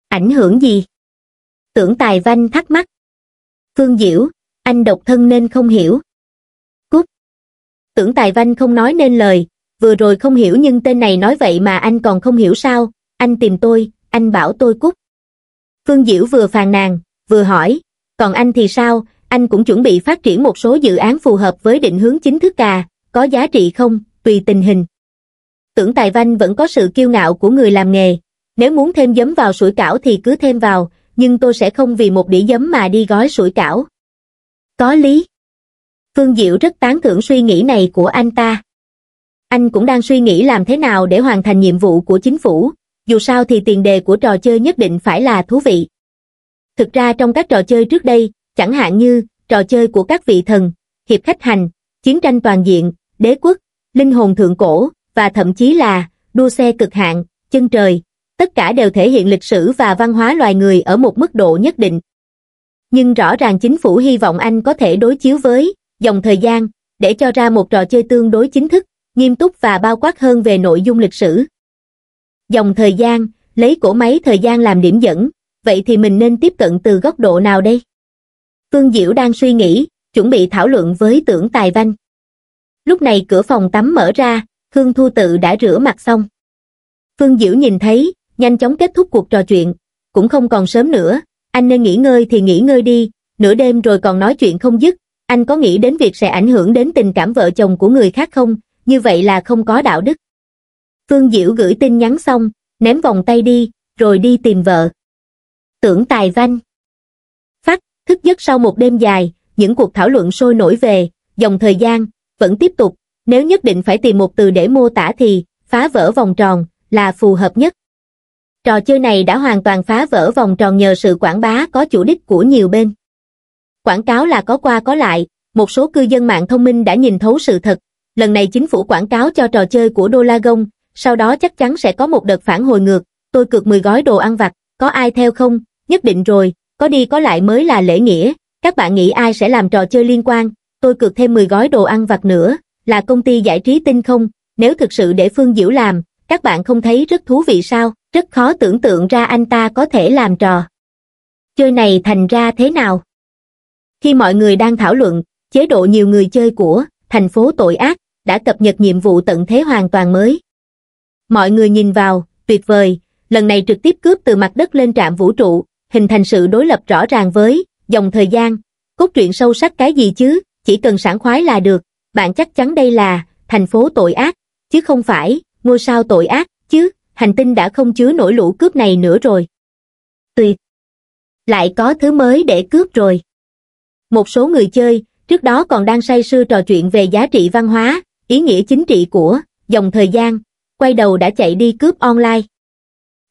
Ảnh hưởng gì? Tưởng tài văn thắc mắc. Phương Diễu, anh độc thân nên không hiểu. Cút. Tưởng tài văn không nói nên lời, vừa rồi không hiểu nhưng tên này nói vậy mà anh còn không hiểu sao, anh tìm tôi, anh bảo tôi cút. Phương Diễu vừa phàn nàn, vừa hỏi, còn anh thì sao, anh cũng chuẩn bị phát triển một số dự án phù hợp với định hướng chính thức cà, có giá trị không, tùy tình hình. Tưởng Tài Văn vẫn có sự kiêu ngạo của người làm nghề, nếu muốn thêm giấm vào sủi cảo thì cứ thêm vào, nhưng tôi sẽ không vì một đĩa giấm mà đi gói sủi cảo. Có lý. Phương Diệu rất tán thưởng suy nghĩ này của anh ta. Anh cũng đang suy nghĩ làm thế nào để hoàn thành nhiệm vụ của chính phủ, dù sao thì tiền đề của trò chơi nhất định phải là thú vị. Thực ra trong các trò chơi trước đây, chẳng hạn như trò chơi của các vị thần, hiệp khách hành, chiến tranh toàn diện, đế quốc, linh hồn thượng cổ, và thậm chí là đua xe cực hạn, chân trời, tất cả đều thể hiện lịch sử và văn hóa loài người ở một mức độ nhất định. Nhưng rõ ràng chính phủ hy vọng anh có thể đối chiếu với dòng thời gian để cho ra một trò chơi tương đối chính thức, nghiêm túc và bao quát hơn về nội dung lịch sử dòng thời gian, lấy cổ máy thời gian làm điểm dẫn, vậy thì mình nên tiếp cận từ góc độ nào đây? Phương Diễu đang suy nghĩ, chuẩn bị thảo luận với tưởng tài văn. Lúc này cửa phòng tắm mở ra, Khương Thu Tự đã rửa mặt xong. Phương Diễu nhìn thấy, nhanh chóng kết thúc cuộc trò chuyện, cũng không còn sớm nữa, anh nên nghỉ ngơi thì nghỉ ngơi đi, nửa đêm rồi còn nói chuyện không dứt, anh có nghĩ đến việc sẽ ảnh hưởng đến tình cảm vợ chồng của người khác không, như vậy là không có đạo đức. Phương Diễu gửi tin nhắn xong, ném vòng tay đi, rồi đi tìm vợ. Tưởng tài văn Phát, thức giấc sau một đêm dài, những cuộc thảo luận sôi nổi về, dòng thời gian, vẫn tiếp tục, nếu nhất định phải tìm một từ để mô tả thì, phá vỡ vòng tròn, là phù hợp nhất. Trò chơi này đã hoàn toàn phá vỡ vòng tròn nhờ sự quảng bá có chủ đích của nhiều bên. Quảng cáo là có qua có lại, một số cư dân mạng thông minh đã nhìn thấu sự thật. Lần này chính phủ quảng cáo cho trò chơi của Đô sau đó chắc chắn sẽ có một đợt phản hồi ngược, tôi cược 10 gói đồ ăn vặt, có ai theo không, nhất định rồi, có đi có lại mới là lễ nghĩa, các bạn nghĩ ai sẽ làm trò chơi liên quan, tôi cược thêm 10 gói đồ ăn vặt nữa, là công ty giải trí tinh không, nếu thực sự để Phương Diễu làm, các bạn không thấy rất thú vị sao, rất khó tưởng tượng ra anh ta có thể làm trò. Chơi này thành ra thế nào? Khi mọi người đang thảo luận, chế độ nhiều người chơi của thành phố tội ác đã cập nhật nhiệm vụ tận thế hoàn toàn mới, Mọi người nhìn vào, tuyệt vời, lần này trực tiếp cướp từ mặt đất lên trạm vũ trụ, hình thành sự đối lập rõ ràng với dòng thời gian. Cốt truyện sâu sắc cái gì chứ, chỉ cần sảng khoái là được, bạn chắc chắn đây là thành phố tội ác, chứ không phải ngôi sao tội ác, chứ hành tinh đã không chứa nổi lũ cướp này nữa rồi. Tuyệt! Lại có thứ mới để cướp rồi. Một số người chơi, trước đó còn đang say sưa trò chuyện về giá trị văn hóa, ý nghĩa chính trị của dòng thời gian, quay đầu đã chạy đi cướp online.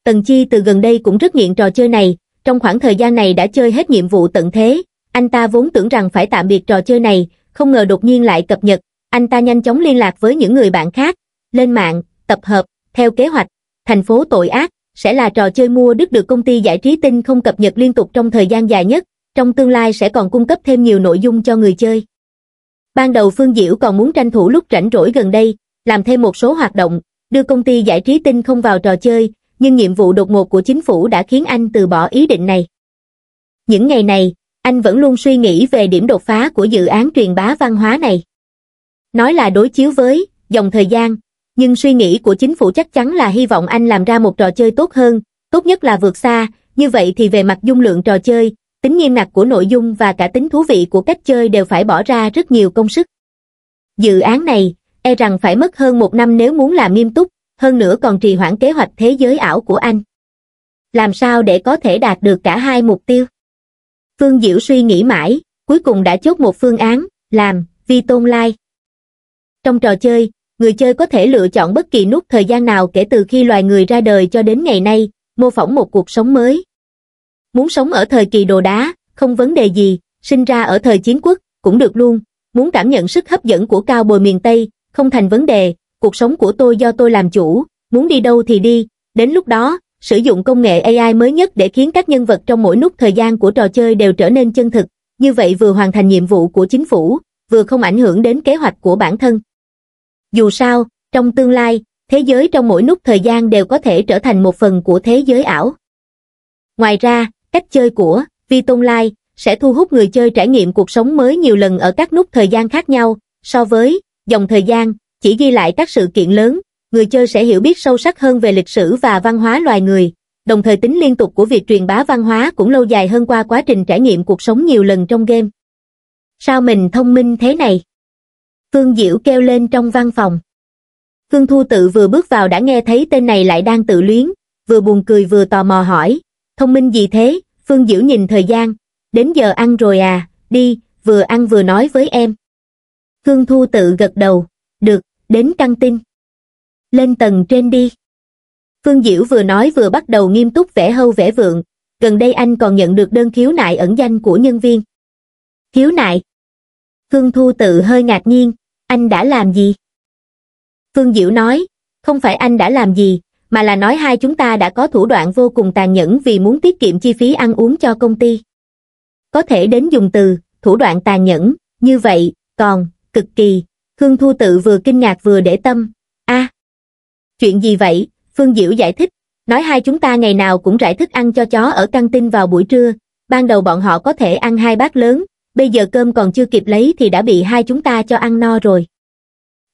Tần Chi từ gần đây cũng rất nghiện trò chơi này, trong khoảng thời gian này đã chơi hết nhiệm vụ tận thế, anh ta vốn tưởng rằng phải tạm biệt trò chơi này, không ngờ đột nhiên lại cập nhật, anh ta nhanh chóng liên lạc với những người bạn khác, lên mạng, tập hợp, theo kế hoạch, thành phố tội ác, sẽ là trò chơi mua đứt được công ty giải trí tinh không cập nhật liên tục trong thời gian dài nhất, trong tương lai sẽ còn cung cấp thêm nhiều nội dung cho người chơi. Ban đầu Phương Diễu còn muốn tranh thủ lúc rảnh rỗi gần đây, làm thêm một số hoạt động, đưa công ty giải trí tinh không vào trò chơi, nhưng nhiệm vụ đột ngột của chính phủ đã khiến anh từ bỏ ý định này. Những ngày này, anh vẫn luôn suy nghĩ về điểm đột phá của dự án truyền bá văn hóa này. Nói là đối chiếu với, dòng thời gian, nhưng suy nghĩ của chính phủ chắc chắn là hy vọng anh làm ra một trò chơi tốt hơn, tốt nhất là vượt xa, như vậy thì về mặt dung lượng trò chơi, tính nghiêm ngặt của nội dung và cả tính thú vị của cách chơi đều phải bỏ ra rất nhiều công sức. Dự án này, e rằng phải mất hơn một năm nếu muốn làm nghiêm túc hơn nữa còn trì hoãn kế hoạch thế giới ảo của anh làm sao để có thể đạt được cả hai mục tiêu phương diễu suy nghĩ mãi cuối cùng đã chốt một phương án làm vi tôn lai trong trò chơi người chơi có thể lựa chọn bất kỳ nút thời gian nào kể từ khi loài người ra đời cho đến ngày nay mô phỏng một cuộc sống mới muốn sống ở thời kỳ đồ đá không vấn đề gì sinh ra ở thời chiến quốc cũng được luôn muốn cảm nhận sức hấp dẫn của cao bồi miền tây không thành vấn đề, cuộc sống của tôi do tôi làm chủ, muốn đi đâu thì đi, đến lúc đó, sử dụng công nghệ AI mới nhất để khiến các nhân vật trong mỗi nút thời gian của trò chơi đều trở nên chân thực, như vậy vừa hoàn thành nhiệm vụ của chính phủ, vừa không ảnh hưởng đến kế hoạch của bản thân. Dù sao, trong tương lai, thế giới trong mỗi nút thời gian đều có thể trở thành một phần của thế giới ảo. Ngoài ra, cách chơi của Vi Lai sẽ thu hút người chơi trải nghiệm cuộc sống mới nhiều lần ở các nút thời gian khác nhau so với dòng thời gian chỉ ghi lại các sự kiện lớn, người chơi sẽ hiểu biết sâu sắc hơn về lịch sử và văn hóa loài người, đồng thời tính liên tục của việc truyền bá văn hóa cũng lâu dài hơn qua quá trình trải nghiệm cuộc sống nhiều lần trong game. Sao mình thông minh thế này? Phương Diễu kêu lên trong văn phòng. Phương Thu tự vừa bước vào đã nghe thấy tên này lại đang tự luyến, vừa buồn cười vừa tò mò hỏi, thông minh gì thế, Phương Diễu nhìn thời gian, đến giờ ăn rồi à, đi, vừa ăn vừa nói với em. Hương Thu tự gật đầu, được, đến căng tin. Lên tầng trên đi. Phương Diễu vừa nói vừa bắt đầu nghiêm túc vẽ hâu vẽ vượng, gần đây anh còn nhận được đơn khiếu nại ẩn danh của nhân viên. Khiếu nại? Hương Thu tự hơi ngạc nhiên, anh đã làm gì? Phương Diễu nói, không phải anh đã làm gì, mà là nói hai chúng ta đã có thủ đoạn vô cùng tàn nhẫn vì muốn tiết kiệm chi phí ăn uống cho công ty. Có thể đến dùng từ, thủ đoạn tàn nhẫn, như vậy, còn, cực kỳ hương thu tự vừa kinh ngạc vừa để tâm a chuyện gì vậy phương diễu giải thích nói hai chúng ta ngày nào cũng rải thức ăn cho chó ở căng tin vào buổi trưa ban đầu bọn họ có thể ăn hai bát lớn bây giờ cơm còn chưa kịp lấy thì đã bị hai chúng ta cho ăn no rồi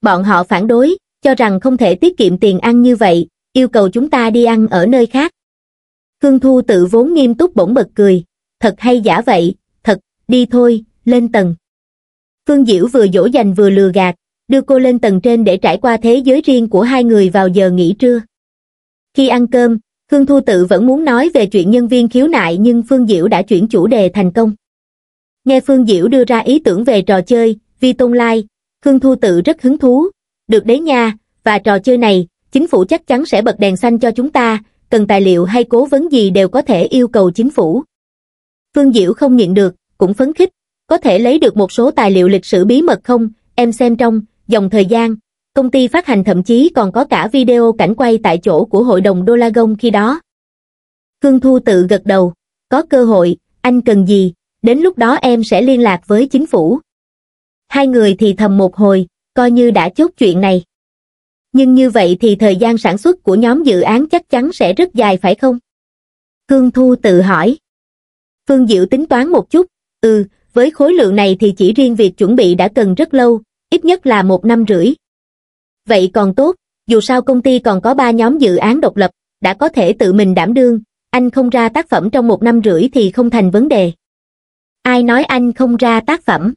bọn họ phản đối cho rằng không thể tiết kiệm tiền ăn như vậy yêu cầu chúng ta đi ăn ở nơi khác hương thu tự vốn nghiêm túc bỗng bật cười thật hay giả vậy thật đi thôi lên tầng Phương Diễu vừa dỗ dành vừa lừa gạt, đưa cô lên tầng trên để trải qua thế giới riêng của hai người vào giờ nghỉ trưa. Khi ăn cơm, Khương Thu Tự vẫn muốn nói về chuyện nhân viên khiếu nại nhưng Phương Diễu đã chuyển chủ đề thành công. Nghe Phương Diễu đưa ra ý tưởng về trò chơi, vi tôn lai, Khương Thu Tự rất hứng thú. Được đấy nha, và trò chơi này, chính phủ chắc chắn sẽ bật đèn xanh cho chúng ta, cần tài liệu hay cố vấn gì đều có thể yêu cầu chính phủ. Phương Diễu không nhịn được, cũng phấn khích, có thể lấy được một số tài liệu lịch sử bí mật không, em xem trong, dòng thời gian, công ty phát hành thậm chí còn có cả video cảnh quay tại chỗ của hội đồng đô la gông khi đó. Khương Thu tự gật đầu, có cơ hội, anh cần gì, đến lúc đó em sẽ liên lạc với chính phủ. Hai người thì thầm một hồi, coi như đã chốt chuyện này. Nhưng như vậy thì thời gian sản xuất của nhóm dự án chắc chắn sẽ rất dài phải không? Khương Thu tự hỏi. Phương Diệu tính toán một chút, ừ, với khối lượng này thì chỉ riêng việc chuẩn bị đã cần rất lâu, ít nhất là một năm rưỡi. Vậy còn tốt, dù sao công ty còn có ba nhóm dự án độc lập, đã có thể tự mình đảm đương, anh không ra tác phẩm trong một năm rưỡi thì không thành vấn đề. Ai nói anh không ra tác phẩm?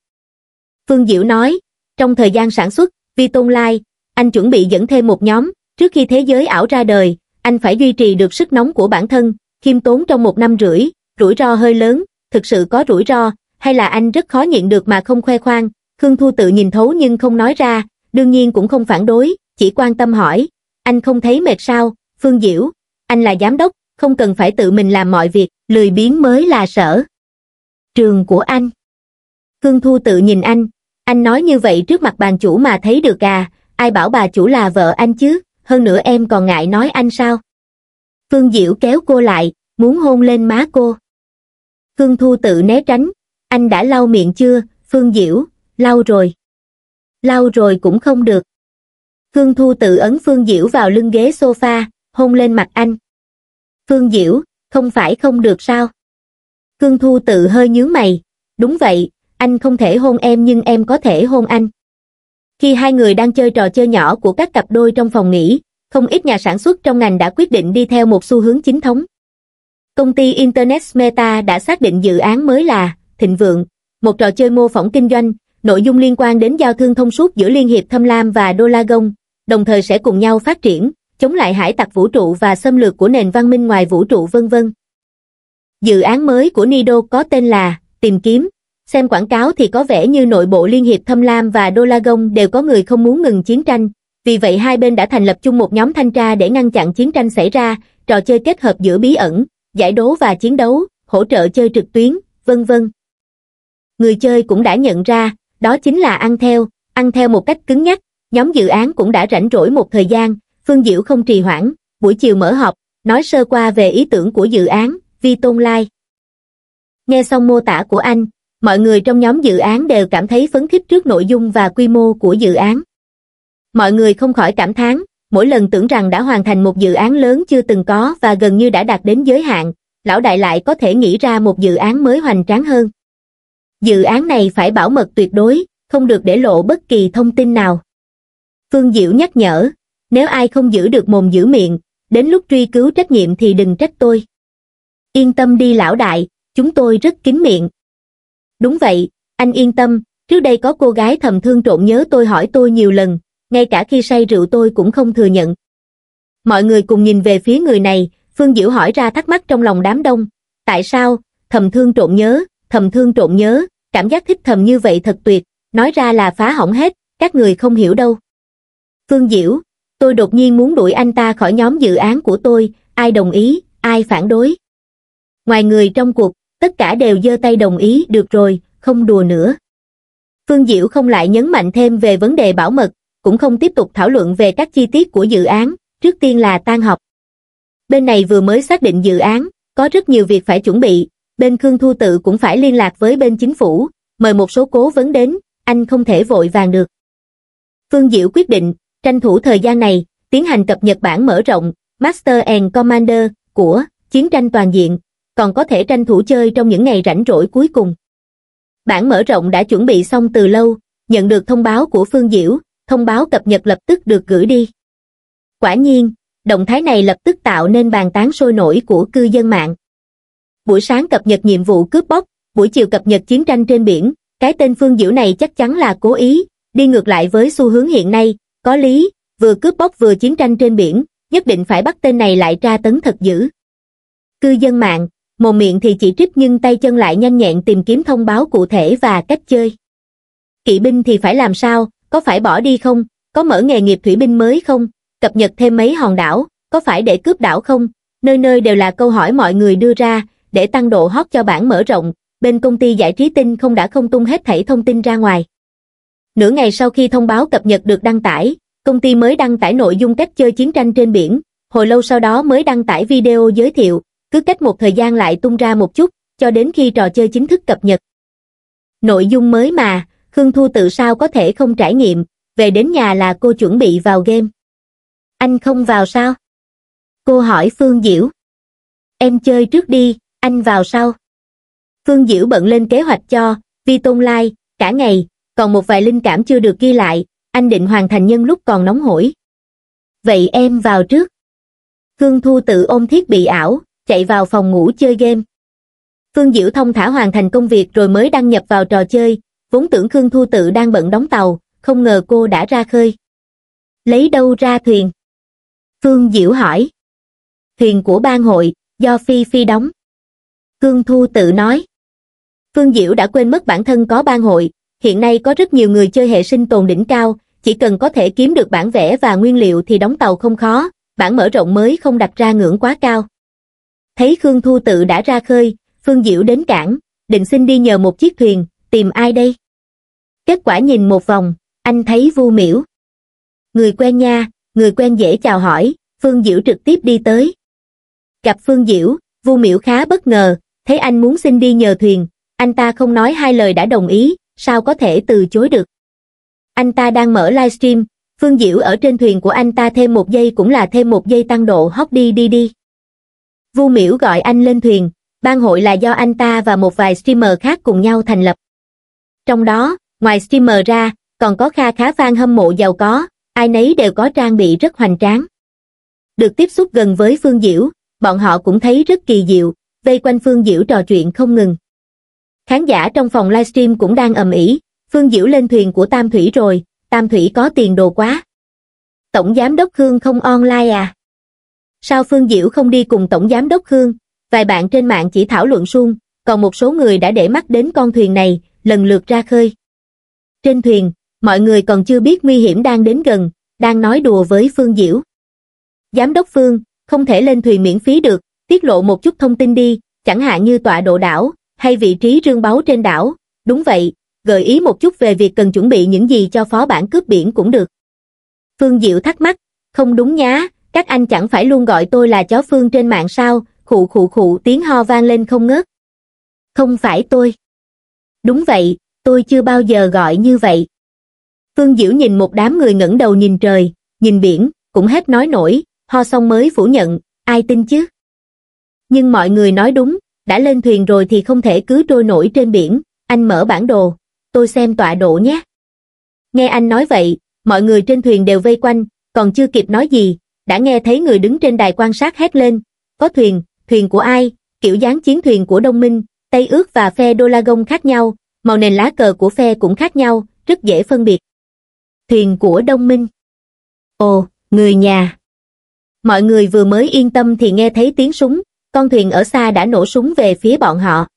Phương Diệu nói, trong thời gian sản xuất, Vi Tôn Lai, anh chuẩn bị dẫn thêm một nhóm, trước khi thế giới ảo ra đời, anh phải duy trì được sức nóng của bản thân, khiêm tốn trong một năm rưỡi, rủi ro hơi lớn, thực sự có rủi ro, hay là anh rất khó nhịn được mà không khoe khoang, Khương Thu tự nhìn thấu nhưng không nói ra, đương nhiên cũng không phản đối, chỉ quan tâm hỏi, anh không thấy mệt sao, Phương Diễu, anh là giám đốc, không cần phải tự mình làm mọi việc, lười biếng mới là sở. Trường của anh. Khương Thu tự nhìn anh, anh nói như vậy trước mặt bàn chủ mà thấy được à, ai bảo bà chủ là vợ anh chứ, hơn nữa em còn ngại nói anh sao. Phương Diễu kéo cô lại, muốn hôn lên má cô. Khương Thu tự né tránh, anh đã lau miệng chưa, Phương Diễu, lau rồi. Lau rồi cũng không được. Khương Thu tự ấn Phương Diễu vào lưng ghế sofa, hôn lên mặt anh. Phương Diễu, không phải không được sao? Khương Thu tự hơi nhướng mày. Đúng vậy, anh không thể hôn em nhưng em có thể hôn anh. Khi hai người đang chơi trò chơi nhỏ của các cặp đôi trong phòng nghỉ, không ít nhà sản xuất trong ngành đã quyết định đi theo một xu hướng chính thống. Công ty Internet Meta đã xác định dự án mới là Thịnh Vượng, một trò chơi mô phỏng kinh doanh, nội dung liên quan đến giao thương thông suốt giữa Liên hiệp Thâm Lam và Đô La Gông, đồng thời sẽ cùng nhau phát triển, chống lại hải tặc vũ trụ và xâm lược của nền văn minh ngoài vũ trụ vân vân. Dự án mới của Nido có tên là Tìm kiếm. Xem quảng cáo thì có vẻ như nội bộ Liên hiệp Thâm Lam và Đô La Gông đều có người không muốn ngừng chiến tranh, vì vậy hai bên đã thành lập chung một nhóm thanh tra để ngăn chặn chiến tranh xảy ra, trò chơi kết hợp giữa bí ẩn, giải đố và chiến đấu, hỗ trợ chơi trực tuyến, vân vân người chơi cũng đã nhận ra đó chính là ăn theo ăn theo một cách cứng nhắc nhóm dự án cũng đã rảnh rỗi một thời gian phương diệu không trì hoãn buổi chiều mở họp nói sơ qua về ý tưởng của dự án vi tôn lai nghe xong mô tả của anh mọi người trong nhóm dự án đều cảm thấy phấn khích trước nội dung và quy mô của dự án mọi người không khỏi cảm thán mỗi lần tưởng rằng đã hoàn thành một dự án lớn chưa từng có và gần như đã đạt đến giới hạn lão đại lại có thể nghĩ ra một dự án mới hoành tráng hơn dự án này phải bảo mật tuyệt đối không được để lộ bất kỳ thông tin nào phương Diệu nhắc nhở nếu ai không giữ được mồm giữ miệng đến lúc truy cứu trách nhiệm thì đừng trách tôi yên tâm đi lão đại chúng tôi rất kín miệng đúng vậy anh yên tâm trước đây có cô gái thầm thương trộm nhớ tôi hỏi tôi nhiều lần ngay cả khi say rượu tôi cũng không thừa nhận mọi người cùng nhìn về phía người này phương Diệu hỏi ra thắc mắc trong lòng đám đông tại sao thầm thương trộm nhớ thầm thương trộm nhớ cảm giác thích thầm như vậy thật tuyệt, nói ra là phá hỏng hết, các người không hiểu đâu. Phương Diễu, tôi đột nhiên muốn đuổi anh ta khỏi nhóm dự án của tôi, ai đồng ý, ai phản đối. Ngoài người trong cuộc, tất cả đều giơ tay đồng ý được rồi, không đùa nữa. Phương Diễu không lại nhấn mạnh thêm về vấn đề bảo mật, cũng không tiếp tục thảo luận về các chi tiết của dự án, trước tiên là tan học. Bên này vừa mới xác định dự án, có rất nhiều việc phải chuẩn bị, bên Khương Thu Tự cũng phải liên lạc với bên chính phủ, mời một số cố vấn đến, anh không thể vội vàng được. Phương Diệu quyết định, tranh thủ thời gian này, tiến hành cập nhật bản mở rộng, Master and Commander của Chiến tranh toàn diện, còn có thể tranh thủ chơi trong những ngày rảnh rỗi cuối cùng. Bản mở rộng đã chuẩn bị xong từ lâu, nhận được thông báo của Phương diệu thông báo cập nhật lập tức được gửi đi. Quả nhiên, động thái này lập tức tạo nên bàn tán sôi nổi của cư dân mạng buổi sáng cập nhật nhiệm vụ cướp bóc, buổi chiều cập nhật chiến tranh trên biển, cái tên Phương Diễu này chắc chắn là cố ý, đi ngược lại với xu hướng hiện nay, có lý, vừa cướp bóc vừa chiến tranh trên biển, nhất định phải bắt tên này lại tra tấn thật dữ. Cư dân mạng, mồm miệng thì chỉ trích nhưng tay chân lại nhanh nhẹn tìm kiếm thông báo cụ thể và cách chơi. Kỵ binh thì phải làm sao, có phải bỏ đi không, có mở nghề nghiệp thủy binh mới không, cập nhật thêm mấy hòn đảo, có phải để cướp đảo không, nơi nơi đều là câu hỏi mọi người đưa ra, để tăng độ hot cho bản mở rộng, bên công ty giải trí tin không đã không tung hết thảy thông tin ra ngoài. Nửa ngày sau khi thông báo cập nhật được đăng tải, công ty mới đăng tải nội dung cách chơi chiến tranh trên biển, hồi lâu sau đó mới đăng tải video giới thiệu, cứ cách một thời gian lại tung ra một chút, cho đến khi trò chơi chính thức cập nhật. Nội dung mới mà, Khương Thu tự sao có thể không trải nghiệm, về đến nhà là cô chuẩn bị vào game. Anh không vào sao? Cô hỏi Phương Diễu. Em chơi trước đi, anh vào sau. Phương Diễu bận lên kế hoạch cho, vi tôn lai, cả ngày, còn một vài linh cảm chưa được ghi lại, anh định hoàn thành nhân lúc còn nóng hổi. Vậy em vào trước. Khương Thu tự ôm thiết bị ảo, chạy vào phòng ngủ chơi game. Phương Diễu thông thả hoàn thành công việc rồi mới đăng nhập vào trò chơi, vốn tưởng Khương Thu tự đang bận đóng tàu, không ngờ cô đã ra khơi. Lấy đâu ra thuyền? Phương Diễu hỏi. Thuyền của ban hội, do Phi Phi đóng. Khương Thu tự nói. Phương Diễu đã quên mất bản thân có ban hội, hiện nay có rất nhiều người chơi hệ sinh tồn đỉnh cao, chỉ cần có thể kiếm được bản vẽ và nguyên liệu thì đóng tàu không khó, bản mở rộng mới không đặt ra ngưỡng quá cao. Thấy Khương Thu tự đã ra khơi, Phương Diễu đến cảng, định xin đi nhờ một chiếc thuyền, tìm ai đây? Kết quả nhìn một vòng, anh thấy vu miễu. Người quen nha, người quen dễ chào hỏi, Phương Diễu trực tiếp đi tới. Gặp Phương Diễu, vu miễu khá bất ngờ, thấy anh muốn xin đi nhờ thuyền, anh ta không nói hai lời đã đồng ý, sao có thể từ chối được. Anh ta đang mở livestream, Phương Diễu ở trên thuyền của anh ta thêm một giây cũng là thêm một giây tăng độ hóc đi đi đi. Vu Miễu gọi anh lên thuyền, ban hội là do anh ta và một vài streamer khác cùng nhau thành lập. Trong đó, ngoài streamer ra, còn có kha khá fan hâm mộ giàu có, ai nấy đều có trang bị rất hoành tráng. Được tiếp xúc gần với Phương Diễu, bọn họ cũng thấy rất kỳ diệu, vây quanh Phương Diễu trò chuyện không ngừng. Khán giả trong phòng livestream cũng đang ầm ĩ, Phương Diễu lên thuyền của Tam Thủy rồi, Tam Thủy có tiền đồ quá. Tổng Giám Đốc Khương không online à? Sao Phương Diễu không đi cùng Tổng Giám Đốc Khương? Vài bạn trên mạng chỉ thảo luận suông, còn một số người đã để mắt đến con thuyền này, lần lượt ra khơi. Trên thuyền, mọi người còn chưa biết nguy hiểm đang đến gần, đang nói đùa với Phương Diễu. Giám đốc Phương, không thể lên thuyền miễn phí được, tiết lộ một chút thông tin đi, chẳng hạn như tọa độ đảo, hay vị trí rương báu trên đảo. Đúng vậy, gợi ý một chút về việc cần chuẩn bị những gì cho phó bản cướp biển cũng được. Phương Diệu thắc mắc, không đúng nhá, các anh chẳng phải luôn gọi tôi là chó Phương trên mạng sao, khụ khụ khụ tiếng ho vang lên không ngớt. Không phải tôi. Đúng vậy, tôi chưa bao giờ gọi như vậy. Phương diệu nhìn một đám người ngẩng đầu nhìn trời, nhìn biển, cũng hết nói nổi, ho xong mới phủ nhận, ai tin chứ? nhưng mọi người nói đúng, đã lên thuyền rồi thì không thể cứ trôi nổi trên biển, anh mở bản đồ, tôi xem tọa độ nhé. Nghe anh nói vậy, mọi người trên thuyền đều vây quanh, còn chưa kịp nói gì, đã nghe thấy người đứng trên đài quan sát hét lên, có thuyền, thuyền của ai, kiểu dáng chiến thuyền của Đông minh, Tây ước và phe đô la gông khác nhau, màu nền lá cờ của phe cũng khác nhau, rất dễ phân biệt. Thuyền của Đông Minh Ồ, người nhà Mọi người vừa mới yên tâm thì nghe thấy tiếng súng, con thuyền ở xa đã nổ súng về phía bọn họ.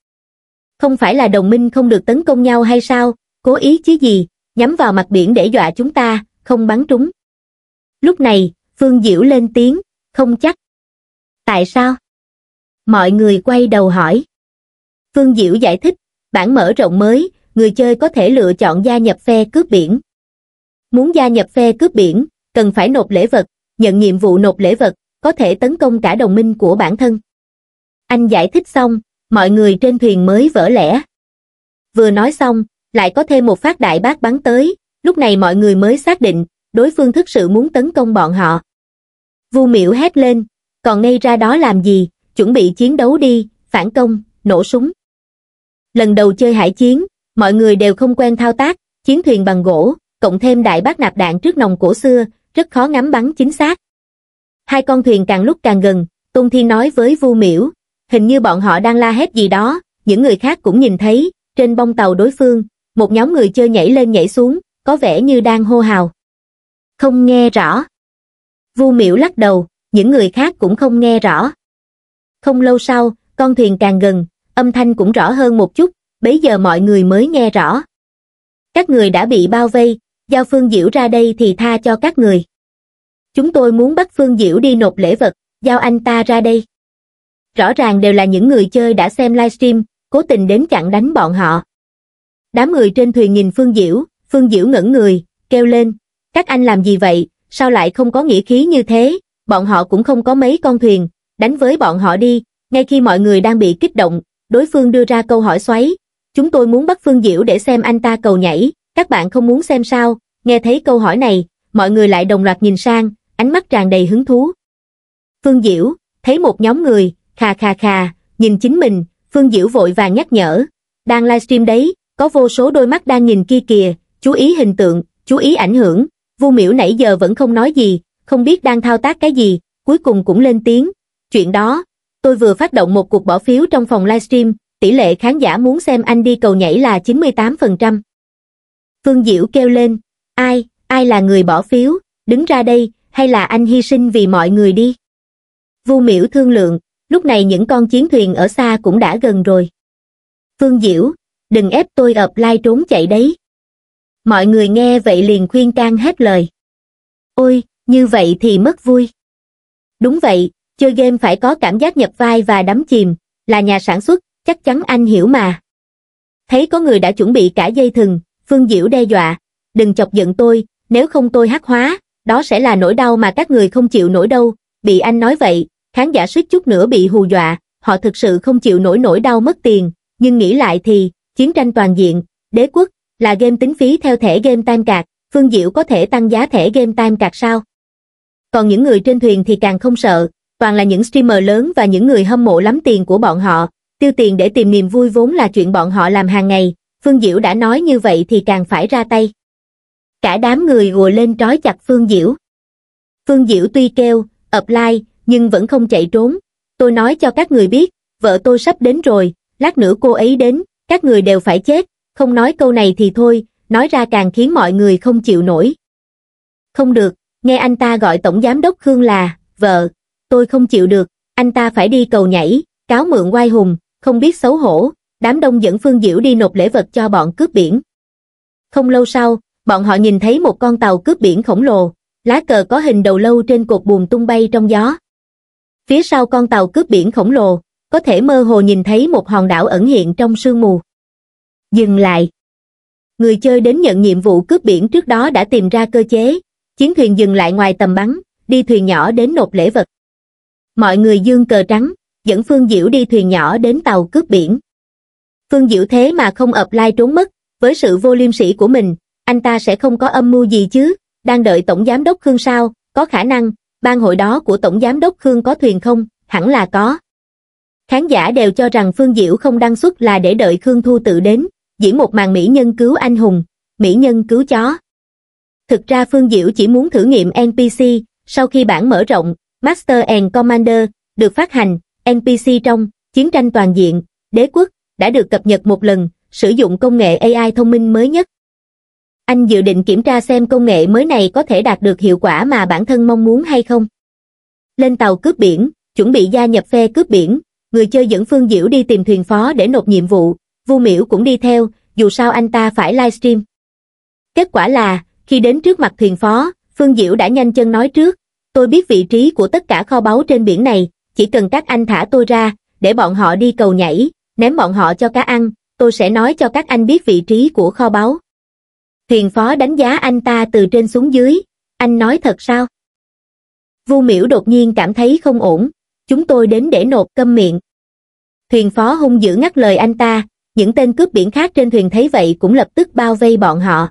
Không phải là đồng minh không được tấn công nhau hay sao, cố ý chứ gì, nhắm vào mặt biển để dọa chúng ta, không bắn trúng. Lúc này, Phương Diễu lên tiếng, không chắc. Tại sao? Mọi người quay đầu hỏi. Phương Diễu giải thích, bản mở rộng mới, người chơi có thể lựa chọn gia nhập phe cướp biển. Muốn gia nhập phe cướp biển, cần phải nộp lễ vật, nhận nhiệm vụ nộp lễ vật, có thể tấn công cả đồng minh của bản thân. Anh giải thích xong, mọi người trên thuyền mới vỡ lẽ. Vừa nói xong, lại có thêm một phát đại bác bắn tới, lúc này mọi người mới xác định, đối phương thực sự muốn tấn công bọn họ. Vu miễu hét lên, còn ngay ra đó làm gì, chuẩn bị chiến đấu đi, phản công, nổ súng. Lần đầu chơi hải chiến, mọi người đều không quen thao tác, chiến thuyền bằng gỗ, cộng thêm đại bác nạp đạn trước nòng cổ xưa, rất khó ngắm bắn chính xác. Hai con thuyền càng lúc càng gần, Tôn Thiên nói với Vu Miễu, hình như bọn họ đang la hét gì đó, những người khác cũng nhìn thấy, trên bông tàu đối phương, một nhóm người chơi nhảy lên nhảy xuống, có vẻ như đang hô hào. Không nghe rõ. Vu miễu lắc đầu, những người khác cũng không nghe rõ. Không lâu sau, con thuyền càng gần, âm thanh cũng rõ hơn một chút, bấy giờ mọi người mới nghe rõ. Các người đã bị bao vây, giao Phương Diễu ra đây thì tha cho các người. Chúng tôi muốn bắt Phương Diễu đi nộp lễ vật, giao anh ta ra đây rõ ràng đều là những người chơi đã xem livestream, cố tình đến chặn đánh bọn họ. Đám người trên thuyền nhìn Phương Diễu, Phương Diễu ngẩn người, kêu lên, các anh làm gì vậy, sao lại không có nghĩa khí như thế, bọn họ cũng không có mấy con thuyền, đánh với bọn họ đi, ngay khi mọi người đang bị kích động, đối phương đưa ra câu hỏi xoáy, chúng tôi muốn bắt Phương Diễu để xem anh ta cầu nhảy, các bạn không muốn xem sao, nghe thấy câu hỏi này, mọi người lại đồng loạt nhìn sang, ánh mắt tràn đầy hứng thú. Phương Diễu, thấy một nhóm người, Kha kha kha, nhìn chính mình, Phương Diễu vội vàng nhắc nhở. Đang livestream đấy, có vô số đôi mắt đang nhìn kia kìa, chú ý hình tượng, chú ý ảnh hưởng. Vu Miểu nãy giờ vẫn không nói gì, không biết đang thao tác cái gì, cuối cùng cũng lên tiếng. Chuyện đó, tôi vừa phát động một cuộc bỏ phiếu trong phòng livestream, tỷ lệ khán giả muốn xem anh đi cầu nhảy là 98%. Phương Diễu kêu lên, ai, ai là người bỏ phiếu, đứng ra đây, hay là anh hy sinh vì mọi người đi. Vu Miểu thương lượng, lúc này những con chiến thuyền ở xa cũng đã gần rồi phương diễu đừng ép tôi ập lai trốn chạy đấy mọi người nghe vậy liền khuyên can hết lời ôi như vậy thì mất vui đúng vậy chơi game phải có cảm giác nhập vai và đắm chìm là nhà sản xuất chắc chắn anh hiểu mà thấy có người đã chuẩn bị cả dây thừng phương diễu đe dọa đừng chọc giận tôi nếu không tôi hắc hóa đó sẽ là nỗi đau mà các người không chịu nổi đâu bị anh nói vậy Khán giả suýt chút nữa bị hù dọa, họ thực sự không chịu nổi nỗi đau mất tiền, nhưng nghĩ lại thì, chiến tranh toàn diện, đế quốc, là game tính phí theo thẻ game time card, Phương Diệu có thể tăng giá thẻ game time card sao? Còn những người trên thuyền thì càng không sợ, toàn là những streamer lớn và những người hâm mộ lắm tiền của bọn họ, tiêu tiền để tìm niềm vui vốn là chuyện bọn họ làm hàng ngày, Phương Diễu đã nói như vậy thì càng phải ra tay. Cả đám người gùa lên trói chặt Phương Diễu. Phương Diễu tuy kêu, ập lai, nhưng vẫn không chạy trốn. Tôi nói cho các người biết, vợ tôi sắp đến rồi, lát nữa cô ấy đến, các người đều phải chết, không nói câu này thì thôi, nói ra càng khiến mọi người không chịu nổi. Không được, nghe anh ta gọi Tổng Giám Đốc Khương là, vợ, tôi không chịu được, anh ta phải đi cầu nhảy, cáo mượn oai hùng, không biết xấu hổ, đám đông dẫn Phương Diễu đi nộp lễ vật cho bọn cướp biển. Không lâu sau, bọn họ nhìn thấy một con tàu cướp biển khổng lồ, lá cờ có hình đầu lâu trên cột buồm tung bay trong gió phía sau con tàu cướp biển khổng lồ, có thể mơ hồ nhìn thấy một hòn đảo ẩn hiện trong sương mù. Dừng lại. Người chơi đến nhận nhiệm vụ cướp biển trước đó đã tìm ra cơ chế, chiến thuyền dừng lại ngoài tầm bắn, đi thuyền nhỏ đến nộp lễ vật. Mọi người dương cờ trắng, dẫn Phương Diễu đi thuyền nhỏ đến tàu cướp biển. Phương Diễu thế mà không ập lai trốn mất, với sự vô liêm sỉ của mình, anh ta sẽ không có âm mưu gì chứ, đang đợi Tổng Giám đốc Khương sao, có khả năng, ban hội đó của Tổng Giám đốc Khương có thuyền không, hẳn là có. Khán giả đều cho rằng Phương Diễu không đăng xuất là để đợi Khương Thu tự đến, diễn một màn mỹ nhân cứu anh hùng, mỹ nhân cứu chó. Thực ra Phương Diễu chỉ muốn thử nghiệm NPC, sau khi bản mở rộng, Master and Commander, được phát hành, NPC trong, chiến tranh toàn diện, đế quốc, đã được cập nhật một lần, sử dụng công nghệ AI thông minh mới nhất, anh dự định kiểm tra xem công nghệ mới này có thể đạt được hiệu quả mà bản thân mong muốn hay không lên tàu cướp biển chuẩn bị gia nhập phe cướp biển người chơi dẫn phương diễu đi tìm thuyền phó để nộp nhiệm vụ vu miễu cũng đi theo dù sao anh ta phải livestream kết quả là khi đến trước mặt thuyền phó phương diễu đã nhanh chân nói trước tôi biết vị trí của tất cả kho báu trên biển này chỉ cần các anh thả tôi ra để bọn họ đi cầu nhảy ném bọn họ cho cá ăn tôi sẽ nói cho các anh biết vị trí của kho báu Thuyền phó đánh giá anh ta từ trên xuống dưới, anh nói thật sao? Vu miễu đột nhiên cảm thấy không ổn, chúng tôi đến để nộp câm miệng. Thuyền phó hung dữ ngắt lời anh ta, những tên cướp biển khác trên thuyền thấy vậy cũng lập tức bao vây bọn họ.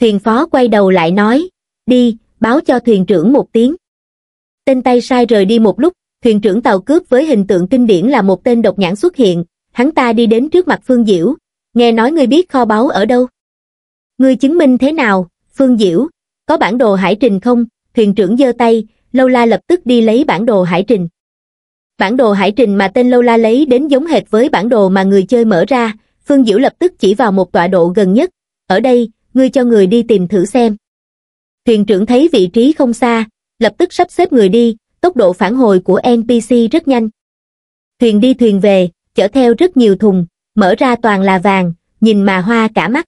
Thuyền phó quay đầu lại nói, đi, báo cho thuyền trưởng một tiếng. Tên tay sai rời đi một lúc, thuyền trưởng tàu cướp với hình tượng kinh điển là một tên độc nhãn xuất hiện, hắn ta đi đến trước mặt Phương Diễu, nghe nói ngươi biết kho báu ở đâu ngươi chứng minh thế nào phương diễu có bản đồ hải trình không thuyền trưởng giơ tay lâu la lập tức đi lấy bản đồ hải trình bản đồ hải trình mà tên lâu la lấy đến giống hệt với bản đồ mà người chơi mở ra phương diễu lập tức chỉ vào một tọa độ gần nhất ở đây ngươi cho người đi tìm thử xem thuyền trưởng thấy vị trí không xa lập tức sắp xếp người đi tốc độ phản hồi của npc rất nhanh thuyền đi thuyền về chở theo rất nhiều thùng mở ra toàn là vàng nhìn mà hoa cả mắt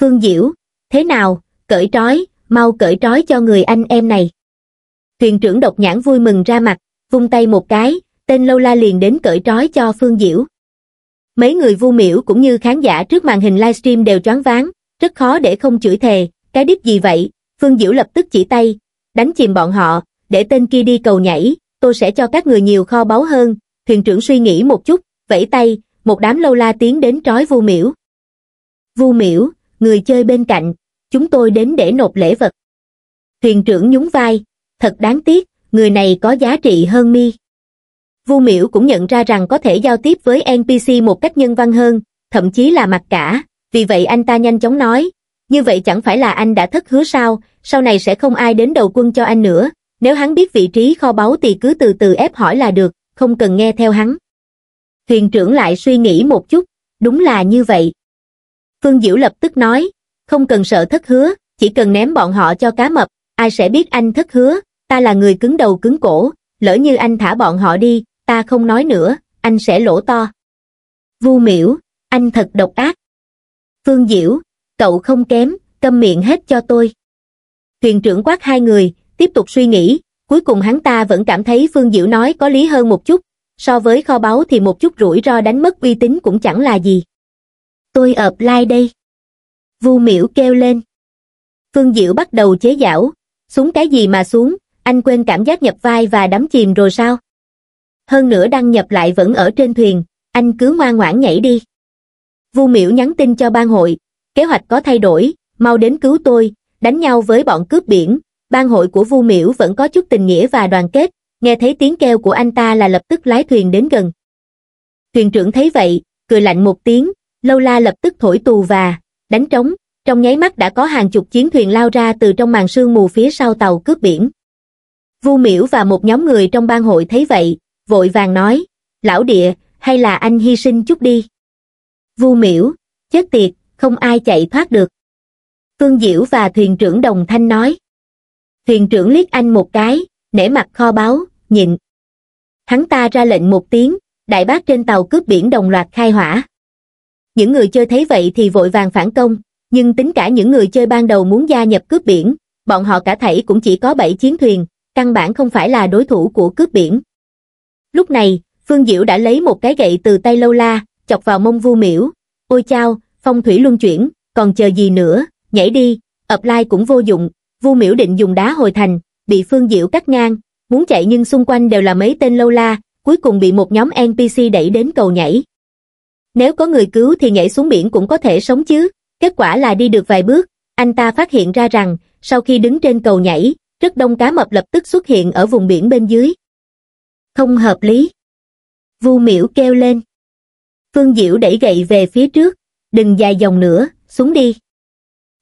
Phương Diễu, thế nào, cởi trói, mau cởi trói cho người anh em này. Thuyền trưởng độc nhãn vui mừng ra mặt, vung tay một cái, tên lâu la liền đến cởi trói cho Phương Diễu. Mấy người vu miễu cũng như khán giả trước màn hình livestream đều choáng váng, rất khó để không chửi thề, cái đít gì vậy, Phương Diễu lập tức chỉ tay, đánh chìm bọn họ, để tên kia đi cầu nhảy, tôi sẽ cho các người nhiều kho báu hơn, thuyền trưởng suy nghĩ một chút, vẫy tay, một đám lâu la tiến đến trói vu miễu. Vu miễu, người chơi bên cạnh, chúng tôi đến để nộp lễ vật. Thuyền trưởng nhún vai, thật đáng tiếc, người này có giá trị hơn mi. Vu Miễu cũng nhận ra rằng có thể giao tiếp với NPC một cách nhân văn hơn, thậm chí là mặt cả, vì vậy anh ta nhanh chóng nói, như vậy chẳng phải là anh đã thất hứa sao, sau này sẽ không ai đến đầu quân cho anh nữa, nếu hắn biết vị trí kho báu thì cứ từ từ ép hỏi là được, không cần nghe theo hắn. Thuyền trưởng lại suy nghĩ một chút, đúng là như vậy, Phương Diễu lập tức nói, không cần sợ thất hứa, chỉ cần ném bọn họ cho cá mập, ai sẽ biết anh thất hứa, ta là người cứng đầu cứng cổ, lỡ như anh thả bọn họ đi, ta không nói nữa, anh sẽ lỗ to. Vu miễu, anh thật độc ác. Phương Diễu, cậu không kém, câm miệng hết cho tôi. Thuyền trưởng quát hai người, tiếp tục suy nghĩ, cuối cùng hắn ta vẫn cảm thấy Phương Diễu nói có lý hơn một chút, so với kho báu thì một chút rủi ro đánh mất uy tín cũng chẳng là gì tôi ợp lai đây. Vu miễu kêu lên. Phương Diệu bắt đầu chế giảo, xuống cái gì mà xuống, anh quên cảm giác nhập vai và đắm chìm rồi sao? Hơn nữa đăng nhập lại vẫn ở trên thuyền, anh cứ ngoan ngoãn nhảy đi. Vu miễu nhắn tin cho ban hội, kế hoạch có thay đổi, mau đến cứu tôi, đánh nhau với bọn cướp biển, ban hội của Vu Miễu vẫn có chút tình nghĩa và đoàn kết, nghe thấy tiếng kêu của anh ta là lập tức lái thuyền đến gần. Thuyền trưởng thấy vậy, cười lạnh một tiếng, lâu la lập tức thổi tù và đánh trống trong nháy mắt đã có hàng chục chiến thuyền lao ra từ trong màn sương mù phía sau tàu cướp biển vu miễu và một nhóm người trong ban hội thấy vậy vội vàng nói lão địa hay là anh hy sinh chút đi vu miễu chết tiệt không ai chạy thoát được phương diễu và thuyền trưởng đồng thanh nói thuyền trưởng liếc anh một cái nể mặt kho báu nhịn hắn ta ra lệnh một tiếng đại bác trên tàu cướp biển đồng loạt khai hỏa những người chơi thấy vậy thì vội vàng phản công, nhưng tính cả những người chơi ban đầu muốn gia nhập cướp biển, bọn họ cả thảy cũng chỉ có 7 chiến thuyền, căn bản không phải là đối thủ của cướp biển. Lúc này, Phương Diệu đã lấy một cái gậy từ tay lâu la, chọc vào mông vu miễu. Ôi chao, phong thủy luân chuyển, còn chờ gì nữa, nhảy đi, ập lai cũng vô dụng. Vu miễu định dùng đá hồi thành, bị Phương Diệu cắt ngang, muốn chạy nhưng xung quanh đều là mấy tên lâu la, cuối cùng bị một nhóm NPC đẩy đến cầu nhảy. Nếu có người cứu thì nhảy xuống biển cũng có thể sống chứ. Kết quả là đi được vài bước, anh ta phát hiện ra rằng, sau khi đứng trên cầu nhảy, rất đông cá mập lập tức xuất hiện ở vùng biển bên dưới. Không hợp lý. Vu miễu kêu lên. Phương Diễu đẩy gậy về phía trước, đừng dài dòng nữa, xuống đi.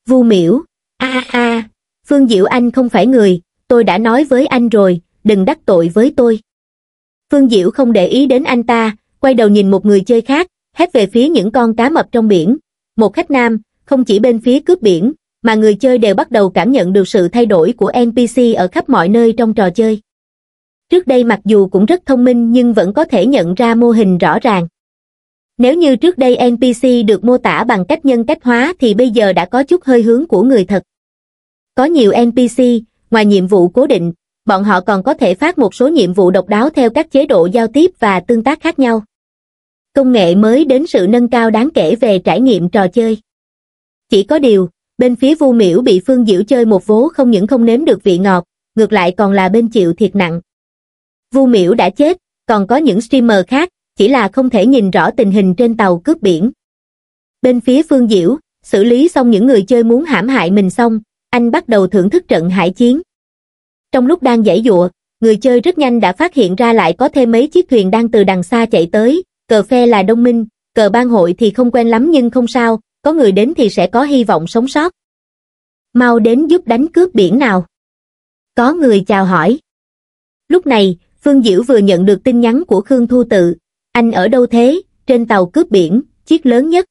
Vu miễu, a a, Phương Diễu anh không phải người, tôi đã nói với anh rồi, đừng đắc tội với tôi. Phương Diễu không để ý đến anh ta, quay đầu nhìn một người chơi khác, hét về phía những con cá mập trong biển. Một khách nam, không chỉ bên phía cướp biển, mà người chơi đều bắt đầu cảm nhận được sự thay đổi của NPC ở khắp mọi nơi trong trò chơi. Trước đây mặc dù cũng rất thông minh nhưng vẫn có thể nhận ra mô hình rõ ràng. Nếu như trước đây NPC được mô tả bằng cách nhân cách hóa thì bây giờ đã có chút hơi hướng của người thật. Có nhiều NPC, ngoài nhiệm vụ cố định, bọn họ còn có thể phát một số nhiệm vụ độc đáo theo các chế độ giao tiếp và tương tác khác nhau công nghệ mới đến sự nâng cao đáng kể về trải nghiệm trò chơi. Chỉ có điều, bên phía Vu Miễu bị Phương Diễu chơi một vố không những không nếm được vị ngọt, ngược lại còn là bên chịu thiệt nặng. Vu Miễu đã chết, còn có những streamer khác, chỉ là không thể nhìn rõ tình hình trên tàu cướp biển. Bên phía Phương Diễu, xử lý xong những người chơi muốn hãm hại mình xong, anh bắt đầu thưởng thức trận hải chiến. Trong lúc đang giải dụa, người chơi rất nhanh đã phát hiện ra lại có thêm mấy chiếc thuyền đang từ đằng xa chạy tới, cờ phe là đông minh, cờ ban hội thì không quen lắm nhưng không sao, có người đến thì sẽ có hy vọng sống sót. Mau đến giúp đánh cướp biển nào. Có người chào hỏi. Lúc này, Phương Diễu vừa nhận được tin nhắn của Khương Thu Tự. Anh ở đâu thế? Trên tàu cướp biển, chiếc lớn nhất.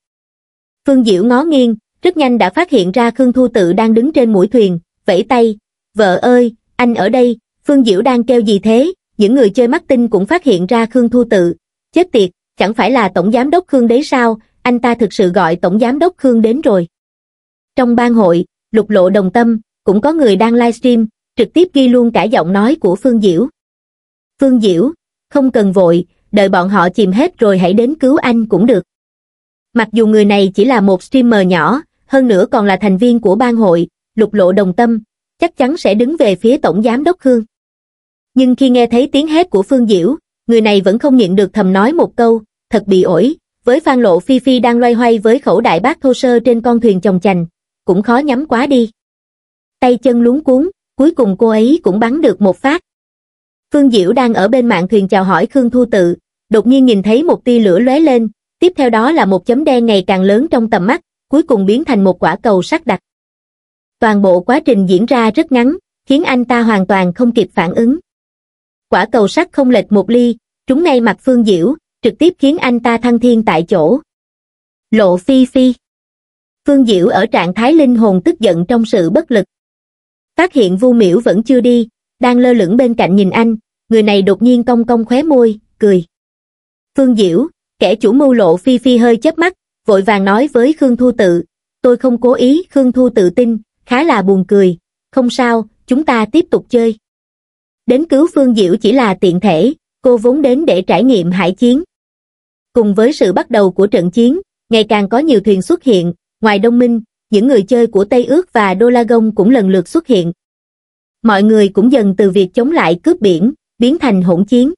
Phương Diễu ngó nghiêng, rất nhanh đã phát hiện ra Khương Thu Tự đang đứng trên mũi thuyền, vẫy tay. Vợ ơi, anh ở đây, Phương Diễu đang kêu gì thế? Những người chơi mắt tinh cũng phát hiện ra Khương Thu Tự. Chết tiệt, chẳng phải là Tổng Giám Đốc Khương đấy sao, anh ta thực sự gọi Tổng Giám Đốc Khương đến rồi. Trong ban hội, lục lộ đồng tâm, cũng có người đang livestream, trực tiếp ghi luôn cả giọng nói của Phương Diễu. Phương Diễu, không cần vội, đợi bọn họ chìm hết rồi hãy đến cứu anh cũng được. Mặc dù người này chỉ là một streamer nhỏ, hơn nữa còn là thành viên của ban hội, lục lộ đồng tâm, chắc chắn sẽ đứng về phía Tổng Giám Đốc Khương. Nhưng khi nghe thấy tiếng hét của Phương Diễu, người này vẫn không nhịn được thầm nói một câu, thật bị ổi, với Phan Lộ Phi Phi đang loay hoay với khẩu đại bác thô sơ trên con thuyền chồng chành, cũng khó nhắm quá đi. Tay chân luống cuốn, cuối cùng cô ấy cũng bắn được một phát. Phương Diễu đang ở bên mạng thuyền chào hỏi Khương Thu Tự, đột nhiên nhìn thấy một tia lửa lóe lên, tiếp theo đó là một chấm đen ngày càng lớn trong tầm mắt, cuối cùng biến thành một quả cầu sắc đặc. Toàn bộ quá trình diễn ra rất ngắn, khiến anh ta hoàn toàn không kịp phản ứng quả cầu sắt không lệch một ly, chúng ngay mặt Phương Diễu, trực tiếp khiến anh ta thăng thiên tại chỗ. Lộ phi phi. Phương Diễu ở trạng thái linh hồn tức giận trong sự bất lực. Phát hiện Vu Miễu vẫn chưa đi, đang lơ lửng bên cạnh nhìn anh, người này đột nhiên cong cong khóe môi, cười. Phương Diễu, kẻ chủ mưu lộ phi phi hơi chớp mắt, vội vàng nói với Khương Thu Tự, tôi không cố ý, Khương Thu Tự tin, khá là buồn cười, không sao, chúng ta tiếp tục chơi đến cứu Phương Diệu chỉ là tiện thể, cô vốn đến để trải nghiệm hải chiến. Cùng với sự bắt đầu của trận chiến, ngày càng có nhiều thuyền xuất hiện, ngoài Đông Minh, những người chơi của Tây Ước và Đô La Gông cũng lần lượt xuất hiện. Mọi người cũng dần từ việc chống lại cướp biển, biến thành hỗn chiến.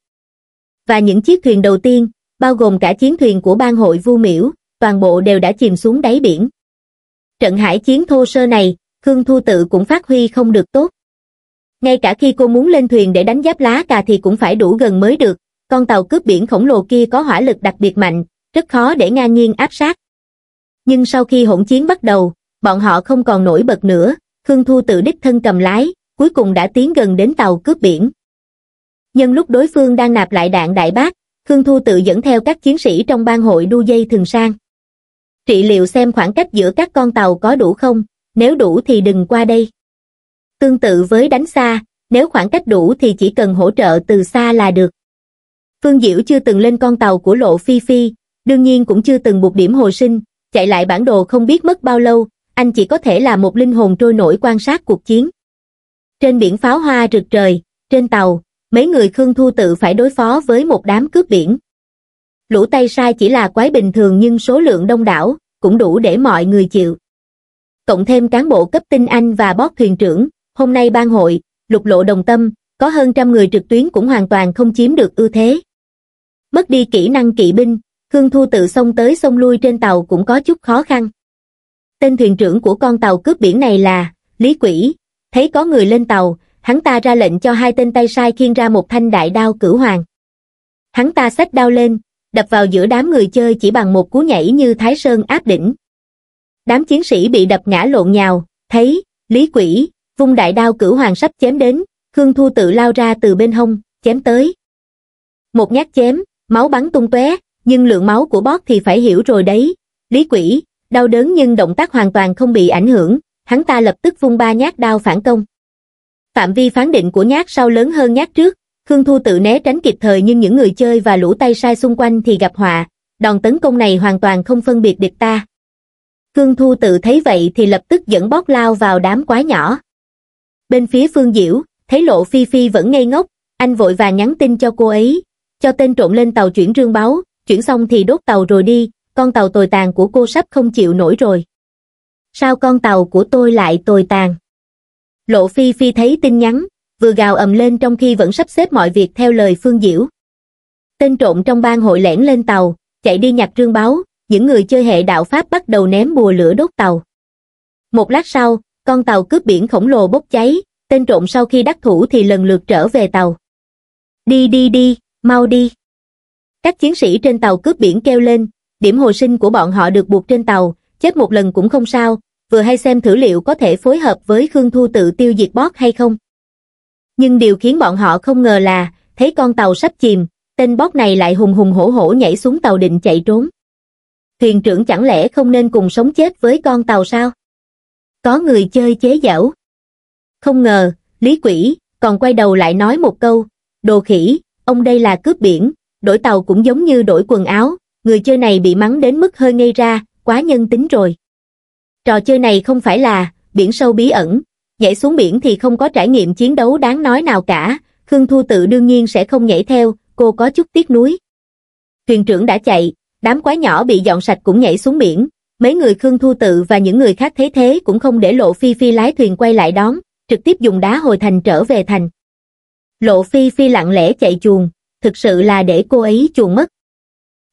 Và những chiếc thuyền đầu tiên, bao gồm cả chiến thuyền của bang hội Vu Miễu, toàn bộ đều đã chìm xuống đáy biển. Trận hải chiến thô sơ này, Khương Thu Tự cũng phát huy không được tốt ngay cả khi cô muốn lên thuyền để đánh giáp lá cà thì cũng phải đủ gần mới được, con tàu cướp biển khổng lồ kia có hỏa lực đặc biệt mạnh, rất khó để ngang nhiên áp sát. Nhưng sau khi hỗn chiến bắt đầu, bọn họ không còn nổi bật nữa, Khương Thu tự đích thân cầm lái, cuối cùng đã tiến gần đến tàu cướp biển. Nhân lúc đối phương đang nạp lại đạn đại bác, Khương Thu tự dẫn theo các chiến sĩ trong ban hội đu dây thường sang. Trị liệu xem khoảng cách giữa các con tàu có đủ không, nếu đủ thì đừng qua đây tương tự với đánh xa, nếu khoảng cách đủ thì chỉ cần hỗ trợ từ xa là được. Phương Diễu chưa từng lên con tàu của Lộ Phi Phi, đương nhiên cũng chưa từng buộc điểm hồi sinh, chạy lại bản đồ không biết mất bao lâu, anh chỉ có thể là một linh hồn trôi nổi quan sát cuộc chiến. Trên biển pháo hoa rực trời, trên tàu, mấy người Khương Thu tự phải đối phó với một đám cướp biển. Lũ tay sai chỉ là quái bình thường nhưng số lượng đông đảo, cũng đủ để mọi người chịu. Cộng thêm cán bộ cấp tinh anh và bót thuyền trưởng, hôm nay ban hội, lục lộ đồng tâm, có hơn trăm người trực tuyến cũng hoàn toàn không chiếm được ưu thế. Mất đi kỹ năng kỵ binh, Khương Thu tự xông tới xông lui trên tàu cũng có chút khó khăn. Tên thuyền trưởng của con tàu cướp biển này là Lý Quỷ, thấy có người lên tàu, hắn ta ra lệnh cho hai tên tay sai khiêng ra một thanh đại đao cửu hoàng. Hắn ta xách đao lên, đập vào giữa đám người chơi chỉ bằng một cú nhảy như Thái Sơn áp đỉnh. Đám chiến sĩ bị đập ngã lộn nhào, thấy Lý Quỷ, vung đại đao cửu hoàng sắp chém đến, Khương Thu tự lao ra từ bên hông, chém tới. Một nhát chém, máu bắn tung tóe, nhưng lượng máu của Bót thì phải hiểu rồi đấy. Lý Quỷ, đau đớn nhưng động tác hoàn toàn không bị ảnh hưởng, hắn ta lập tức vung ba nhát đao phản công. Phạm vi phán định của nhát sau lớn hơn nhát trước, Khương Thu tự né tránh kịp thời nhưng những người chơi và lũ tay sai xung quanh thì gặp họa, đòn tấn công này hoàn toàn không phân biệt địch ta. Khương Thu tự thấy vậy thì lập tức dẫn Bót lao vào đám quái nhỏ. Bên phía Phương Diễu, thấy Lộ Phi Phi vẫn ngây ngốc, anh vội và nhắn tin cho cô ấy, cho tên trộm lên tàu chuyển rương báo, chuyển xong thì đốt tàu rồi đi, con tàu tồi tàn của cô sắp không chịu nổi rồi. Sao con tàu của tôi lại tồi tàn? Lộ Phi Phi thấy tin nhắn, vừa gào ầm lên trong khi vẫn sắp xếp mọi việc theo lời Phương Diễu. Tên trộm trong bang hội lẻn lên tàu, chạy đi nhặt rương báo, những người chơi hệ đạo Pháp bắt đầu ném bùa lửa đốt tàu. Một lát sau, con tàu cướp biển khổng lồ bốc cháy, tên trộm sau khi đắc thủ thì lần lượt trở về tàu. Đi đi đi, mau đi. Các chiến sĩ trên tàu cướp biển kêu lên, điểm hồi sinh của bọn họ được buộc trên tàu, chết một lần cũng không sao, vừa hay xem thử liệu có thể phối hợp với Khương Thu tự tiêu diệt bót hay không. Nhưng điều khiến bọn họ không ngờ là, thấy con tàu sắp chìm, tên bót này lại hùng hùng hổ hổ nhảy xuống tàu định chạy trốn. Thuyền trưởng chẳng lẽ không nên cùng sống chết với con tàu sao? có người chơi chế giảo. Không ngờ, Lý Quỷ còn quay đầu lại nói một câu, đồ khỉ, ông đây là cướp biển, đổi tàu cũng giống như đổi quần áo, người chơi này bị mắng đến mức hơi ngây ra, quá nhân tính rồi. Trò chơi này không phải là biển sâu bí ẩn, nhảy xuống biển thì không có trải nghiệm chiến đấu đáng nói nào cả, Khương Thu Tự đương nhiên sẽ không nhảy theo, cô có chút tiếc nuối. Thuyền trưởng đã chạy, đám quái nhỏ bị dọn sạch cũng nhảy xuống biển, mấy người Khương Thu Tự và những người khác thế thế cũng không để Lộ Phi Phi lái thuyền quay lại đón, trực tiếp dùng đá hồi thành trở về thành. Lộ Phi Phi lặng lẽ chạy chuồng, thực sự là để cô ấy chuồng mất.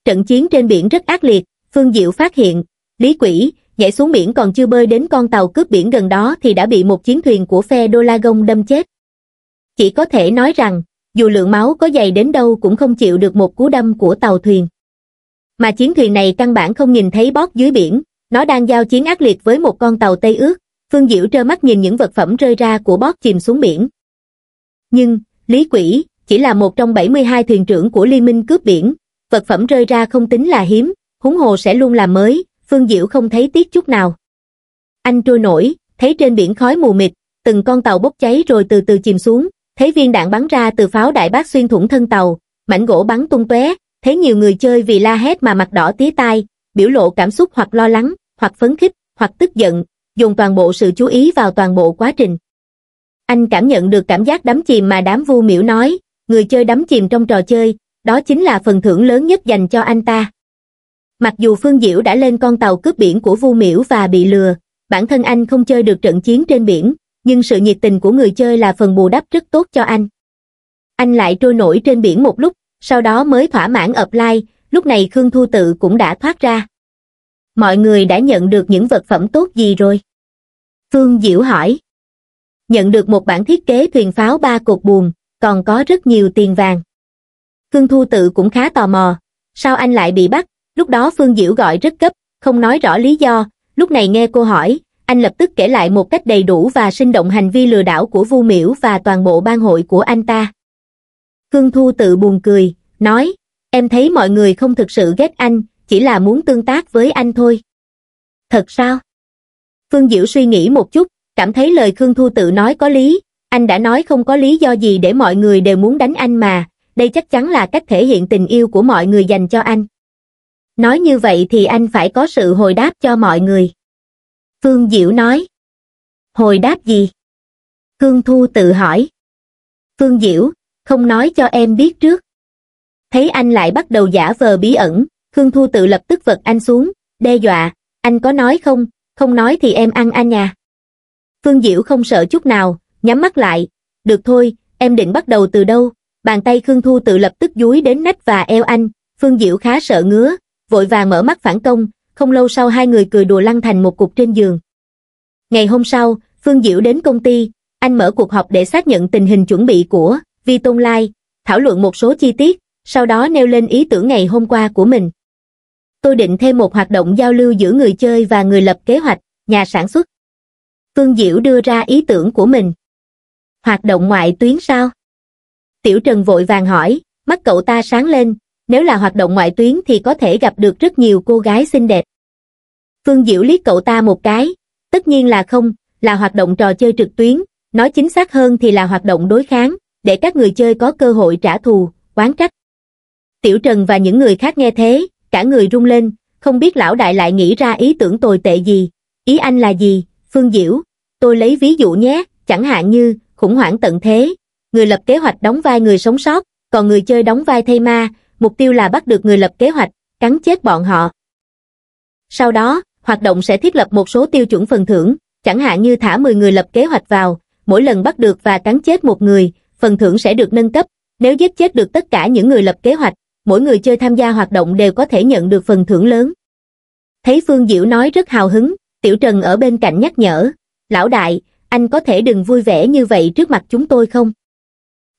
Trận chiến trên biển rất ác liệt, Phương Diệu phát hiện, Lý Quỷ, nhảy xuống biển còn chưa bơi đến con tàu cướp biển gần đó thì đã bị một chiến thuyền của phe Đô La Gông đâm chết. Chỉ có thể nói rằng, dù lượng máu có dày đến đâu cũng không chịu được một cú đâm của tàu thuyền mà chiến thuyền này căn bản không nhìn thấy bót dưới biển nó đang giao chiến ác liệt với một con tàu tây ước phương diễu trơ mắt nhìn những vật phẩm rơi ra của bót chìm xuống biển nhưng lý quỷ chỉ là một trong 72 thuyền trưởng của liên minh cướp biển vật phẩm rơi ra không tính là hiếm húng hồ sẽ luôn làm mới phương diễu không thấy tiếc chút nào anh trôi nổi thấy trên biển khói mù mịt từng con tàu bốc cháy rồi từ từ chìm xuống thấy viên đạn bắn ra từ pháo đại bác xuyên thủng thân tàu mảnh gỗ bắn tung tóe Thấy nhiều người chơi vì la hét mà mặt đỏ tía tai, biểu lộ cảm xúc hoặc lo lắng, hoặc phấn khích, hoặc tức giận, dùng toàn bộ sự chú ý vào toàn bộ quá trình. Anh cảm nhận được cảm giác đắm chìm mà đám vu miễu nói, người chơi đắm chìm trong trò chơi, đó chính là phần thưởng lớn nhất dành cho anh ta. Mặc dù Phương Diễu đã lên con tàu cướp biển của Vu Miễu và bị lừa, bản thân anh không chơi được trận chiến trên biển, nhưng sự nhiệt tình của người chơi là phần bù đắp rất tốt cho anh. Anh lại trôi nổi trên biển một lúc, sau đó mới thỏa mãn apply, lúc này Khương Thu Tự cũng đã thoát ra. Mọi người đã nhận được những vật phẩm tốt gì rồi? Phương Diễu hỏi. Nhận được một bản thiết kế thuyền pháo ba cột buồn, còn có rất nhiều tiền vàng. Khương Thu Tự cũng khá tò mò, sao anh lại bị bắt? Lúc đó Phương Diễu gọi rất cấp, không nói rõ lý do, lúc này nghe cô hỏi, anh lập tức kể lại một cách đầy đủ và sinh động hành vi lừa đảo của Vu Miễu và toàn bộ ban hội của anh ta. Khương Thu tự buồn cười, nói, em thấy mọi người không thực sự ghét anh, chỉ là muốn tương tác với anh thôi. Thật sao? Phương Diễu suy nghĩ một chút, cảm thấy lời Khương Thu tự nói có lý, anh đã nói không có lý do gì để mọi người đều muốn đánh anh mà, đây chắc chắn là cách thể hiện tình yêu của mọi người dành cho anh. Nói như vậy thì anh phải có sự hồi đáp cho mọi người. Phương Diễu nói. Hồi đáp gì? Khương Thu tự hỏi. Phương Diễu, không nói cho em biết trước thấy anh lại bắt đầu giả vờ bí ẩn khương thu tự lập tức vật anh xuống đe dọa anh có nói không không nói thì em ăn anh à phương diễu không sợ chút nào nhắm mắt lại được thôi em định bắt đầu từ đâu bàn tay khương thu tự lập tức dúi đến nách và eo anh phương diễu khá sợ ngứa vội vàng mở mắt phản công không lâu sau hai người cười đùa lăn thành một cục trên giường ngày hôm sau phương diễu đến công ty anh mở cuộc họp để xác nhận tình hình chuẩn bị của vi tôn lai, thảo luận một số chi tiết, sau đó nêu lên ý tưởng ngày hôm qua của mình. Tôi định thêm một hoạt động giao lưu giữa người chơi và người lập kế hoạch, nhà sản xuất. Phương Diễu đưa ra ý tưởng của mình. Hoạt động ngoại tuyến sao? Tiểu Trần vội vàng hỏi, mắt cậu ta sáng lên, nếu là hoạt động ngoại tuyến thì có thể gặp được rất nhiều cô gái xinh đẹp. Phương Diễu liếc cậu ta một cái, tất nhiên là không, là hoạt động trò chơi trực tuyến, nói chính xác hơn thì là hoạt động đối kháng, để các người chơi có cơ hội trả thù, oán trách. Tiểu Trần và những người khác nghe thế, cả người rung lên, không biết lão đại lại nghĩ ra ý tưởng tồi tệ gì, ý anh là gì, Phương Diễu, tôi lấy ví dụ nhé, chẳng hạn như, khủng hoảng tận thế, người lập kế hoạch đóng vai người sống sót, còn người chơi đóng vai thay ma, mục tiêu là bắt được người lập kế hoạch, cắn chết bọn họ. Sau đó, hoạt động sẽ thiết lập một số tiêu chuẩn phần thưởng, chẳng hạn như thả 10 người lập kế hoạch vào, mỗi lần bắt được và cắn chết một người, phần thưởng sẽ được nâng cấp, nếu giết chết được tất cả những người lập kế hoạch, mỗi người chơi tham gia hoạt động đều có thể nhận được phần thưởng lớn. Thấy Phương diệu nói rất hào hứng, Tiểu Trần ở bên cạnh nhắc nhở, lão đại, anh có thể đừng vui vẻ như vậy trước mặt chúng tôi không?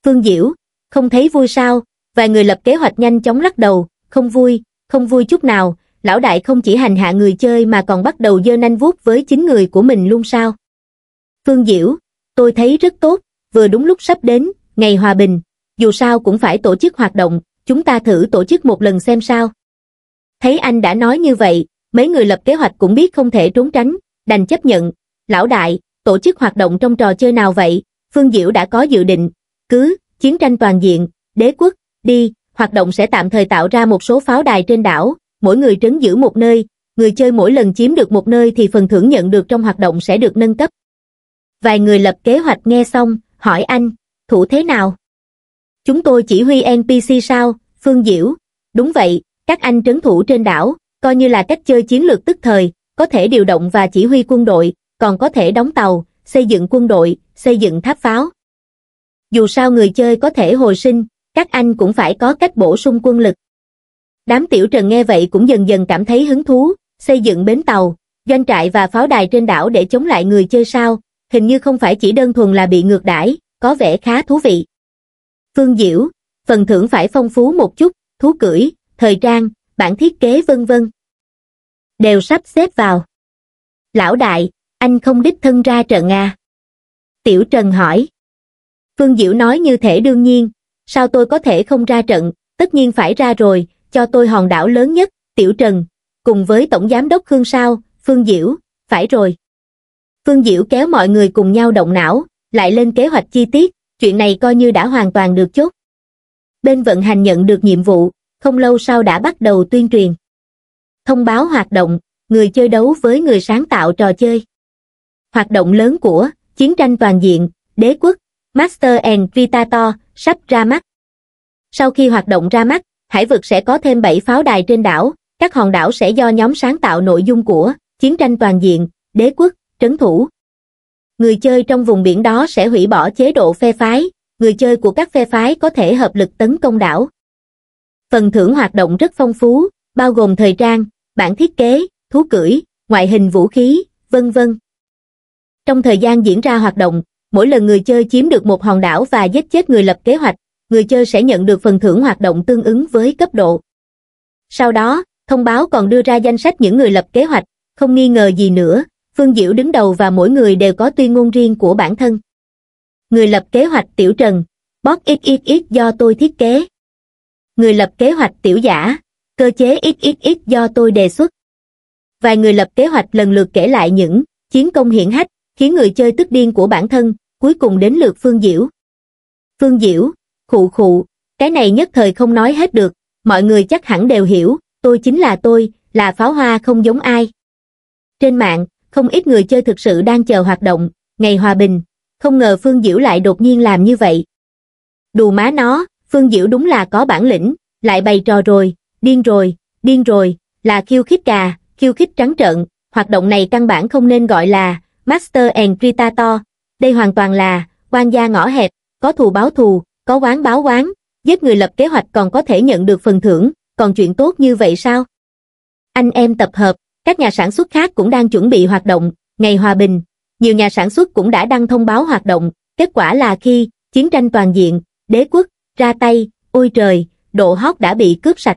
Phương diệu không thấy vui sao, vài người lập kế hoạch nhanh chóng lắc đầu, không vui, không vui chút nào, lão đại không chỉ hành hạ người chơi mà còn bắt đầu dơ nanh vuốt với chính người của mình luôn sao? Phương diệu tôi thấy rất tốt, vừa đúng lúc sắp đến, ngày hòa bình, dù sao cũng phải tổ chức hoạt động, chúng ta thử tổ chức một lần xem sao. Thấy anh đã nói như vậy, mấy người lập kế hoạch cũng biết không thể trốn tránh, đành chấp nhận. Lão đại, tổ chức hoạt động trong trò chơi nào vậy? Phương diệu đã có dự định, cứ, chiến tranh toàn diện, đế quốc, đi, hoạt động sẽ tạm thời tạo ra một số pháo đài trên đảo, mỗi người trấn giữ một nơi, người chơi mỗi lần chiếm được một nơi thì phần thưởng nhận được trong hoạt động sẽ được nâng cấp. Vài người lập kế hoạch nghe xong, hỏi anh, thủ thế nào? Chúng tôi chỉ huy NPC sao, Phương Diễu? Đúng vậy, các anh trấn thủ trên đảo, coi như là cách chơi chiến lược tức thời, có thể điều động và chỉ huy quân đội, còn có thể đóng tàu, xây dựng quân đội, xây dựng tháp pháo. Dù sao người chơi có thể hồi sinh, các anh cũng phải có cách bổ sung quân lực. Đám tiểu trần nghe vậy cũng dần dần cảm thấy hứng thú, xây dựng bến tàu, doanh trại và pháo đài trên đảo để chống lại người chơi sao, hình như không phải chỉ đơn thuần là bị ngược đãi, có vẻ khá thú vị. Phương Diễu, phần thưởng phải phong phú một chút, thú cưỡi, thời trang, bản thiết kế vân vân. Đều sắp xếp vào. Lão đại, anh không đích thân ra trận à? Tiểu Trần hỏi. Phương Diễu nói như thể đương nhiên, sao tôi có thể không ra trận, tất nhiên phải ra rồi, cho tôi hòn đảo lớn nhất, Tiểu Trần, cùng với Tổng Giám đốc Khương Sao, Phương Diễu, phải rồi. Phương Diễu kéo mọi người cùng nhau động não, lại lên kế hoạch chi tiết, chuyện này coi như đã hoàn toàn được chốt. Bên vận hành nhận được nhiệm vụ, không lâu sau đã bắt đầu tuyên truyền. Thông báo hoạt động, người chơi đấu với người sáng tạo trò chơi. Hoạt động lớn của Chiến tranh toàn diện, Đế quốc, Master and Vitator sắp ra mắt. Sau khi hoạt động ra mắt, hải vực sẽ có thêm 7 pháo đài trên đảo, các hòn đảo sẽ do nhóm sáng tạo nội dung của Chiến tranh toàn diện, Đế quốc, trấn thủ. Người chơi trong vùng biển đó sẽ hủy bỏ chế độ phe phái, người chơi của các phe phái có thể hợp lực tấn công đảo. Phần thưởng hoạt động rất phong phú, bao gồm thời trang, bản thiết kế, thú cưỡi, ngoại hình vũ khí, vân vân. Trong thời gian diễn ra hoạt động, mỗi lần người chơi chiếm được một hòn đảo và giết chết người lập kế hoạch, người chơi sẽ nhận được phần thưởng hoạt động tương ứng với cấp độ. Sau đó, thông báo còn đưa ra danh sách những người lập kế hoạch, không nghi ngờ gì nữa, Phương Diễu đứng đầu và mỗi người đều có tuyên ngôn riêng của bản thân. Người lập kế hoạch Tiểu Trần, Bót XXX do tôi thiết kế. Người lập kế hoạch Tiểu Giả, cơ chế XXX do tôi đề xuất. Vài người lập kế hoạch lần lượt kể lại những chiến công hiển hách, khiến người chơi tức điên của bản thân, cuối cùng đến lượt Phương Diễu. Phương Diễu, khụ khụ, cái này nhất thời không nói hết được, mọi người chắc hẳn đều hiểu, tôi chính là tôi, là pháo hoa không giống ai. Trên mạng, không ít người chơi thực sự đang chờ hoạt động, ngày hòa bình, không ngờ Phương Diễu lại đột nhiên làm như vậy. Đù má nó, Phương Diễu đúng là có bản lĩnh, lại bày trò rồi, điên rồi, điên rồi, là khiêu khích gà, khiêu khích trắng trợn, hoạt động này căn bản không nên gọi là Master and Predator, đây hoàn toàn là quan gia ngõ hẹp, có thù báo thù, có quán báo quán, giết người lập kế hoạch còn có thể nhận được phần thưởng, còn chuyện tốt như vậy sao? Anh em tập hợp, các nhà sản xuất khác cũng đang chuẩn bị hoạt động, ngày hòa bình, nhiều nhà sản xuất cũng đã đăng thông báo hoạt động, kết quả là khi chiến tranh toàn diện, đế quốc, ra tay, ôi trời, độ hot đã bị cướp sạch.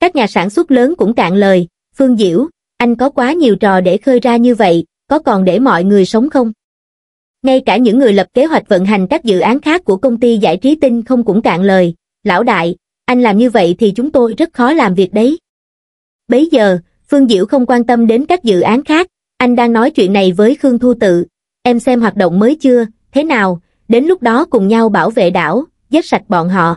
Các nhà sản xuất lớn cũng cạn lời, Phương Diễu, anh có quá nhiều trò để khơi ra như vậy, có còn để mọi người sống không? Ngay cả những người lập kế hoạch vận hành các dự án khác của công ty giải trí tinh không cũng cạn lời, lão đại, anh làm như vậy thì chúng tôi rất khó làm việc đấy. Bây giờ, phương diễu không quan tâm đến các dự án khác anh đang nói chuyện này với khương thu tự em xem hoạt động mới chưa thế nào đến lúc đó cùng nhau bảo vệ đảo giết sạch bọn họ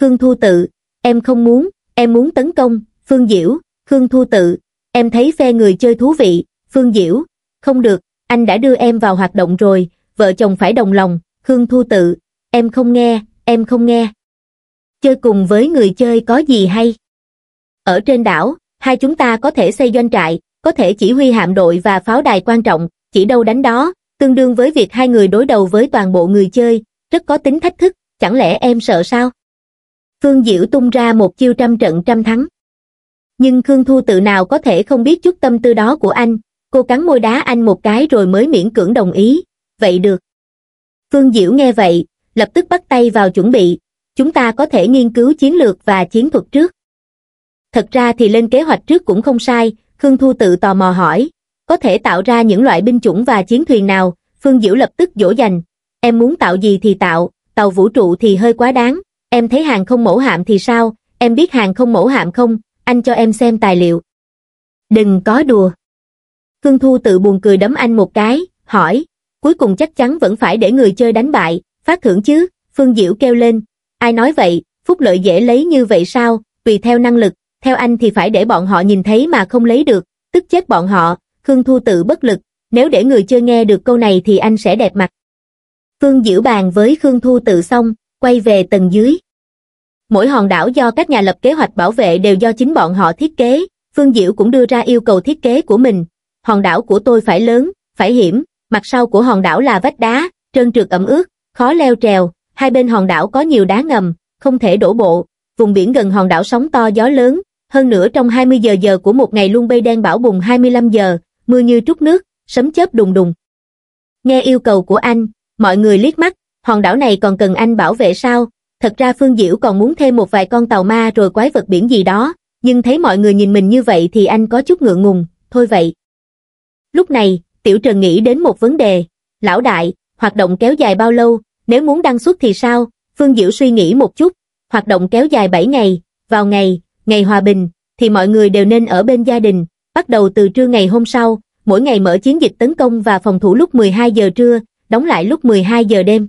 khương thu tự em không muốn em muốn tấn công phương diễu khương thu tự em thấy phe người chơi thú vị phương diễu không được anh đã đưa em vào hoạt động rồi vợ chồng phải đồng lòng khương thu tự em không nghe em không nghe chơi cùng với người chơi có gì hay ở trên đảo hai chúng ta có thể xây doanh trại, có thể chỉ huy hạm đội và pháo đài quan trọng, chỉ đâu đánh đó, tương đương với việc hai người đối đầu với toàn bộ người chơi, rất có tính thách thức, chẳng lẽ em sợ sao? Phương Diễu tung ra một chiêu trăm trận trăm thắng. Nhưng Khương Thu tự nào có thể không biết chút tâm tư đó của anh, cô cắn môi đá anh một cái rồi mới miễn cưỡng đồng ý, vậy được. Phương Diễu nghe vậy, lập tức bắt tay vào chuẩn bị, chúng ta có thể nghiên cứu chiến lược và chiến thuật trước thật ra thì lên kế hoạch trước cũng không sai khương thu tự tò mò hỏi có thể tạo ra những loại binh chủng và chiến thuyền nào phương diễu lập tức dỗ dành em muốn tạo gì thì tạo tàu vũ trụ thì hơi quá đáng em thấy hàng không mẫu hạm thì sao em biết hàng không mẫu hạm không anh cho em xem tài liệu đừng có đùa khương thu tự buồn cười đấm anh một cái hỏi cuối cùng chắc chắn vẫn phải để người chơi đánh bại phát thưởng chứ phương diễu kêu lên ai nói vậy phúc lợi dễ lấy như vậy sao tùy theo năng lực theo anh thì phải để bọn họ nhìn thấy mà không lấy được, tức chết bọn họ, Khương Thu tự bất lực, nếu để người chưa nghe được câu này thì anh sẽ đẹp mặt. Phương Diễu bàn với Khương Thu tự xong, quay về tầng dưới. Mỗi hòn đảo do các nhà lập kế hoạch bảo vệ đều do chính bọn họ thiết kế, Phương Diễu cũng đưa ra yêu cầu thiết kế của mình. Hòn đảo của tôi phải lớn, phải hiểm, mặt sau của hòn đảo là vách đá, trơn trượt ẩm ướt, khó leo trèo, hai bên hòn đảo có nhiều đá ngầm, không thể đổ bộ. Vùng biển gần hòn đảo sóng to gió lớn, hơn nữa trong 20 giờ giờ của một ngày luôn bay đen bão bùng 25 giờ, mưa như trút nước, sấm chớp đùng đùng. Nghe yêu cầu của anh, mọi người liếc mắt, hòn đảo này còn cần anh bảo vệ sao? Thật ra Phương Diễu còn muốn thêm một vài con tàu ma rồi quái vật biển gì đó, nhưng thấy mọi người nhìn mình như vậy thì anh có chút ngượng ngùng, thôi vậy. Lúc này, Tiểu Trần nghĩ đến một vấn đề, lão đại, hoạt động kéo dài bao lâu, nếu muốn đăng xuất thì sao? Phương Diễu suy nghĩ một chút, hoạt động kéo dài 7 ngày, vào ngày, ngày hòa bình, thì mọi người đều nên ở bên gia đình, bắt đầu từ trưa ngày hôm sau, mỗi ngày mở chiến dịch tấn công và phòng thủ lúc 12 giờ trưa, đóng lại lúc 12 giờ đêm.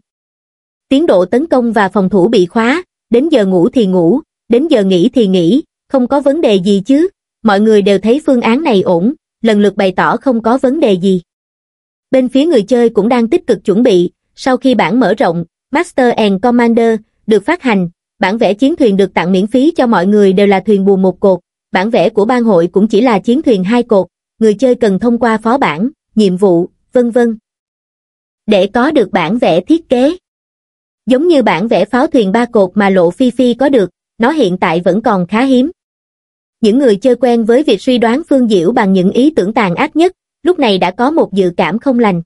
Tiến độ tấn công và phòng thủ bị khóa, đến giờ ngủ thì ngủ, đến giờ nghỉ thì nghỉ, không có vấn đề gì chứ, mọi người đều thấy phương án này ổn, lần lượt bày tỏ không có vấn đề gì. Bên phía người chơi cũng đang tích cực chuẩn bị, sau khi bản mở rộng, Master and Commander được phát hành, bản vẽ chiến thuyền được tặng miễn phí cho mọi người đều là thuyền buồm một cột, bản vẽ của ban hội cũng chỉ là chiến thuyền hai cột, người chơi cần thông qua phó bản, nhiệm vụ, vân vân. Để có được bản vẽ thiết kế. Giống như bản vẽ pháo thuyền ba cột mà Lộ Phi Phi có được, nó hiện tại vẫn còn khá hiếm. Những người chơi quen với việc suy đoán Phương Diễu bằng những ý tưởng tàn ác nhất, lúc này đã có một dự cảm không lành.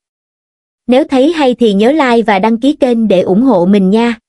Nếu thấy hay thì nhớ like và đăng ký kênh để ủng hộ mình nha.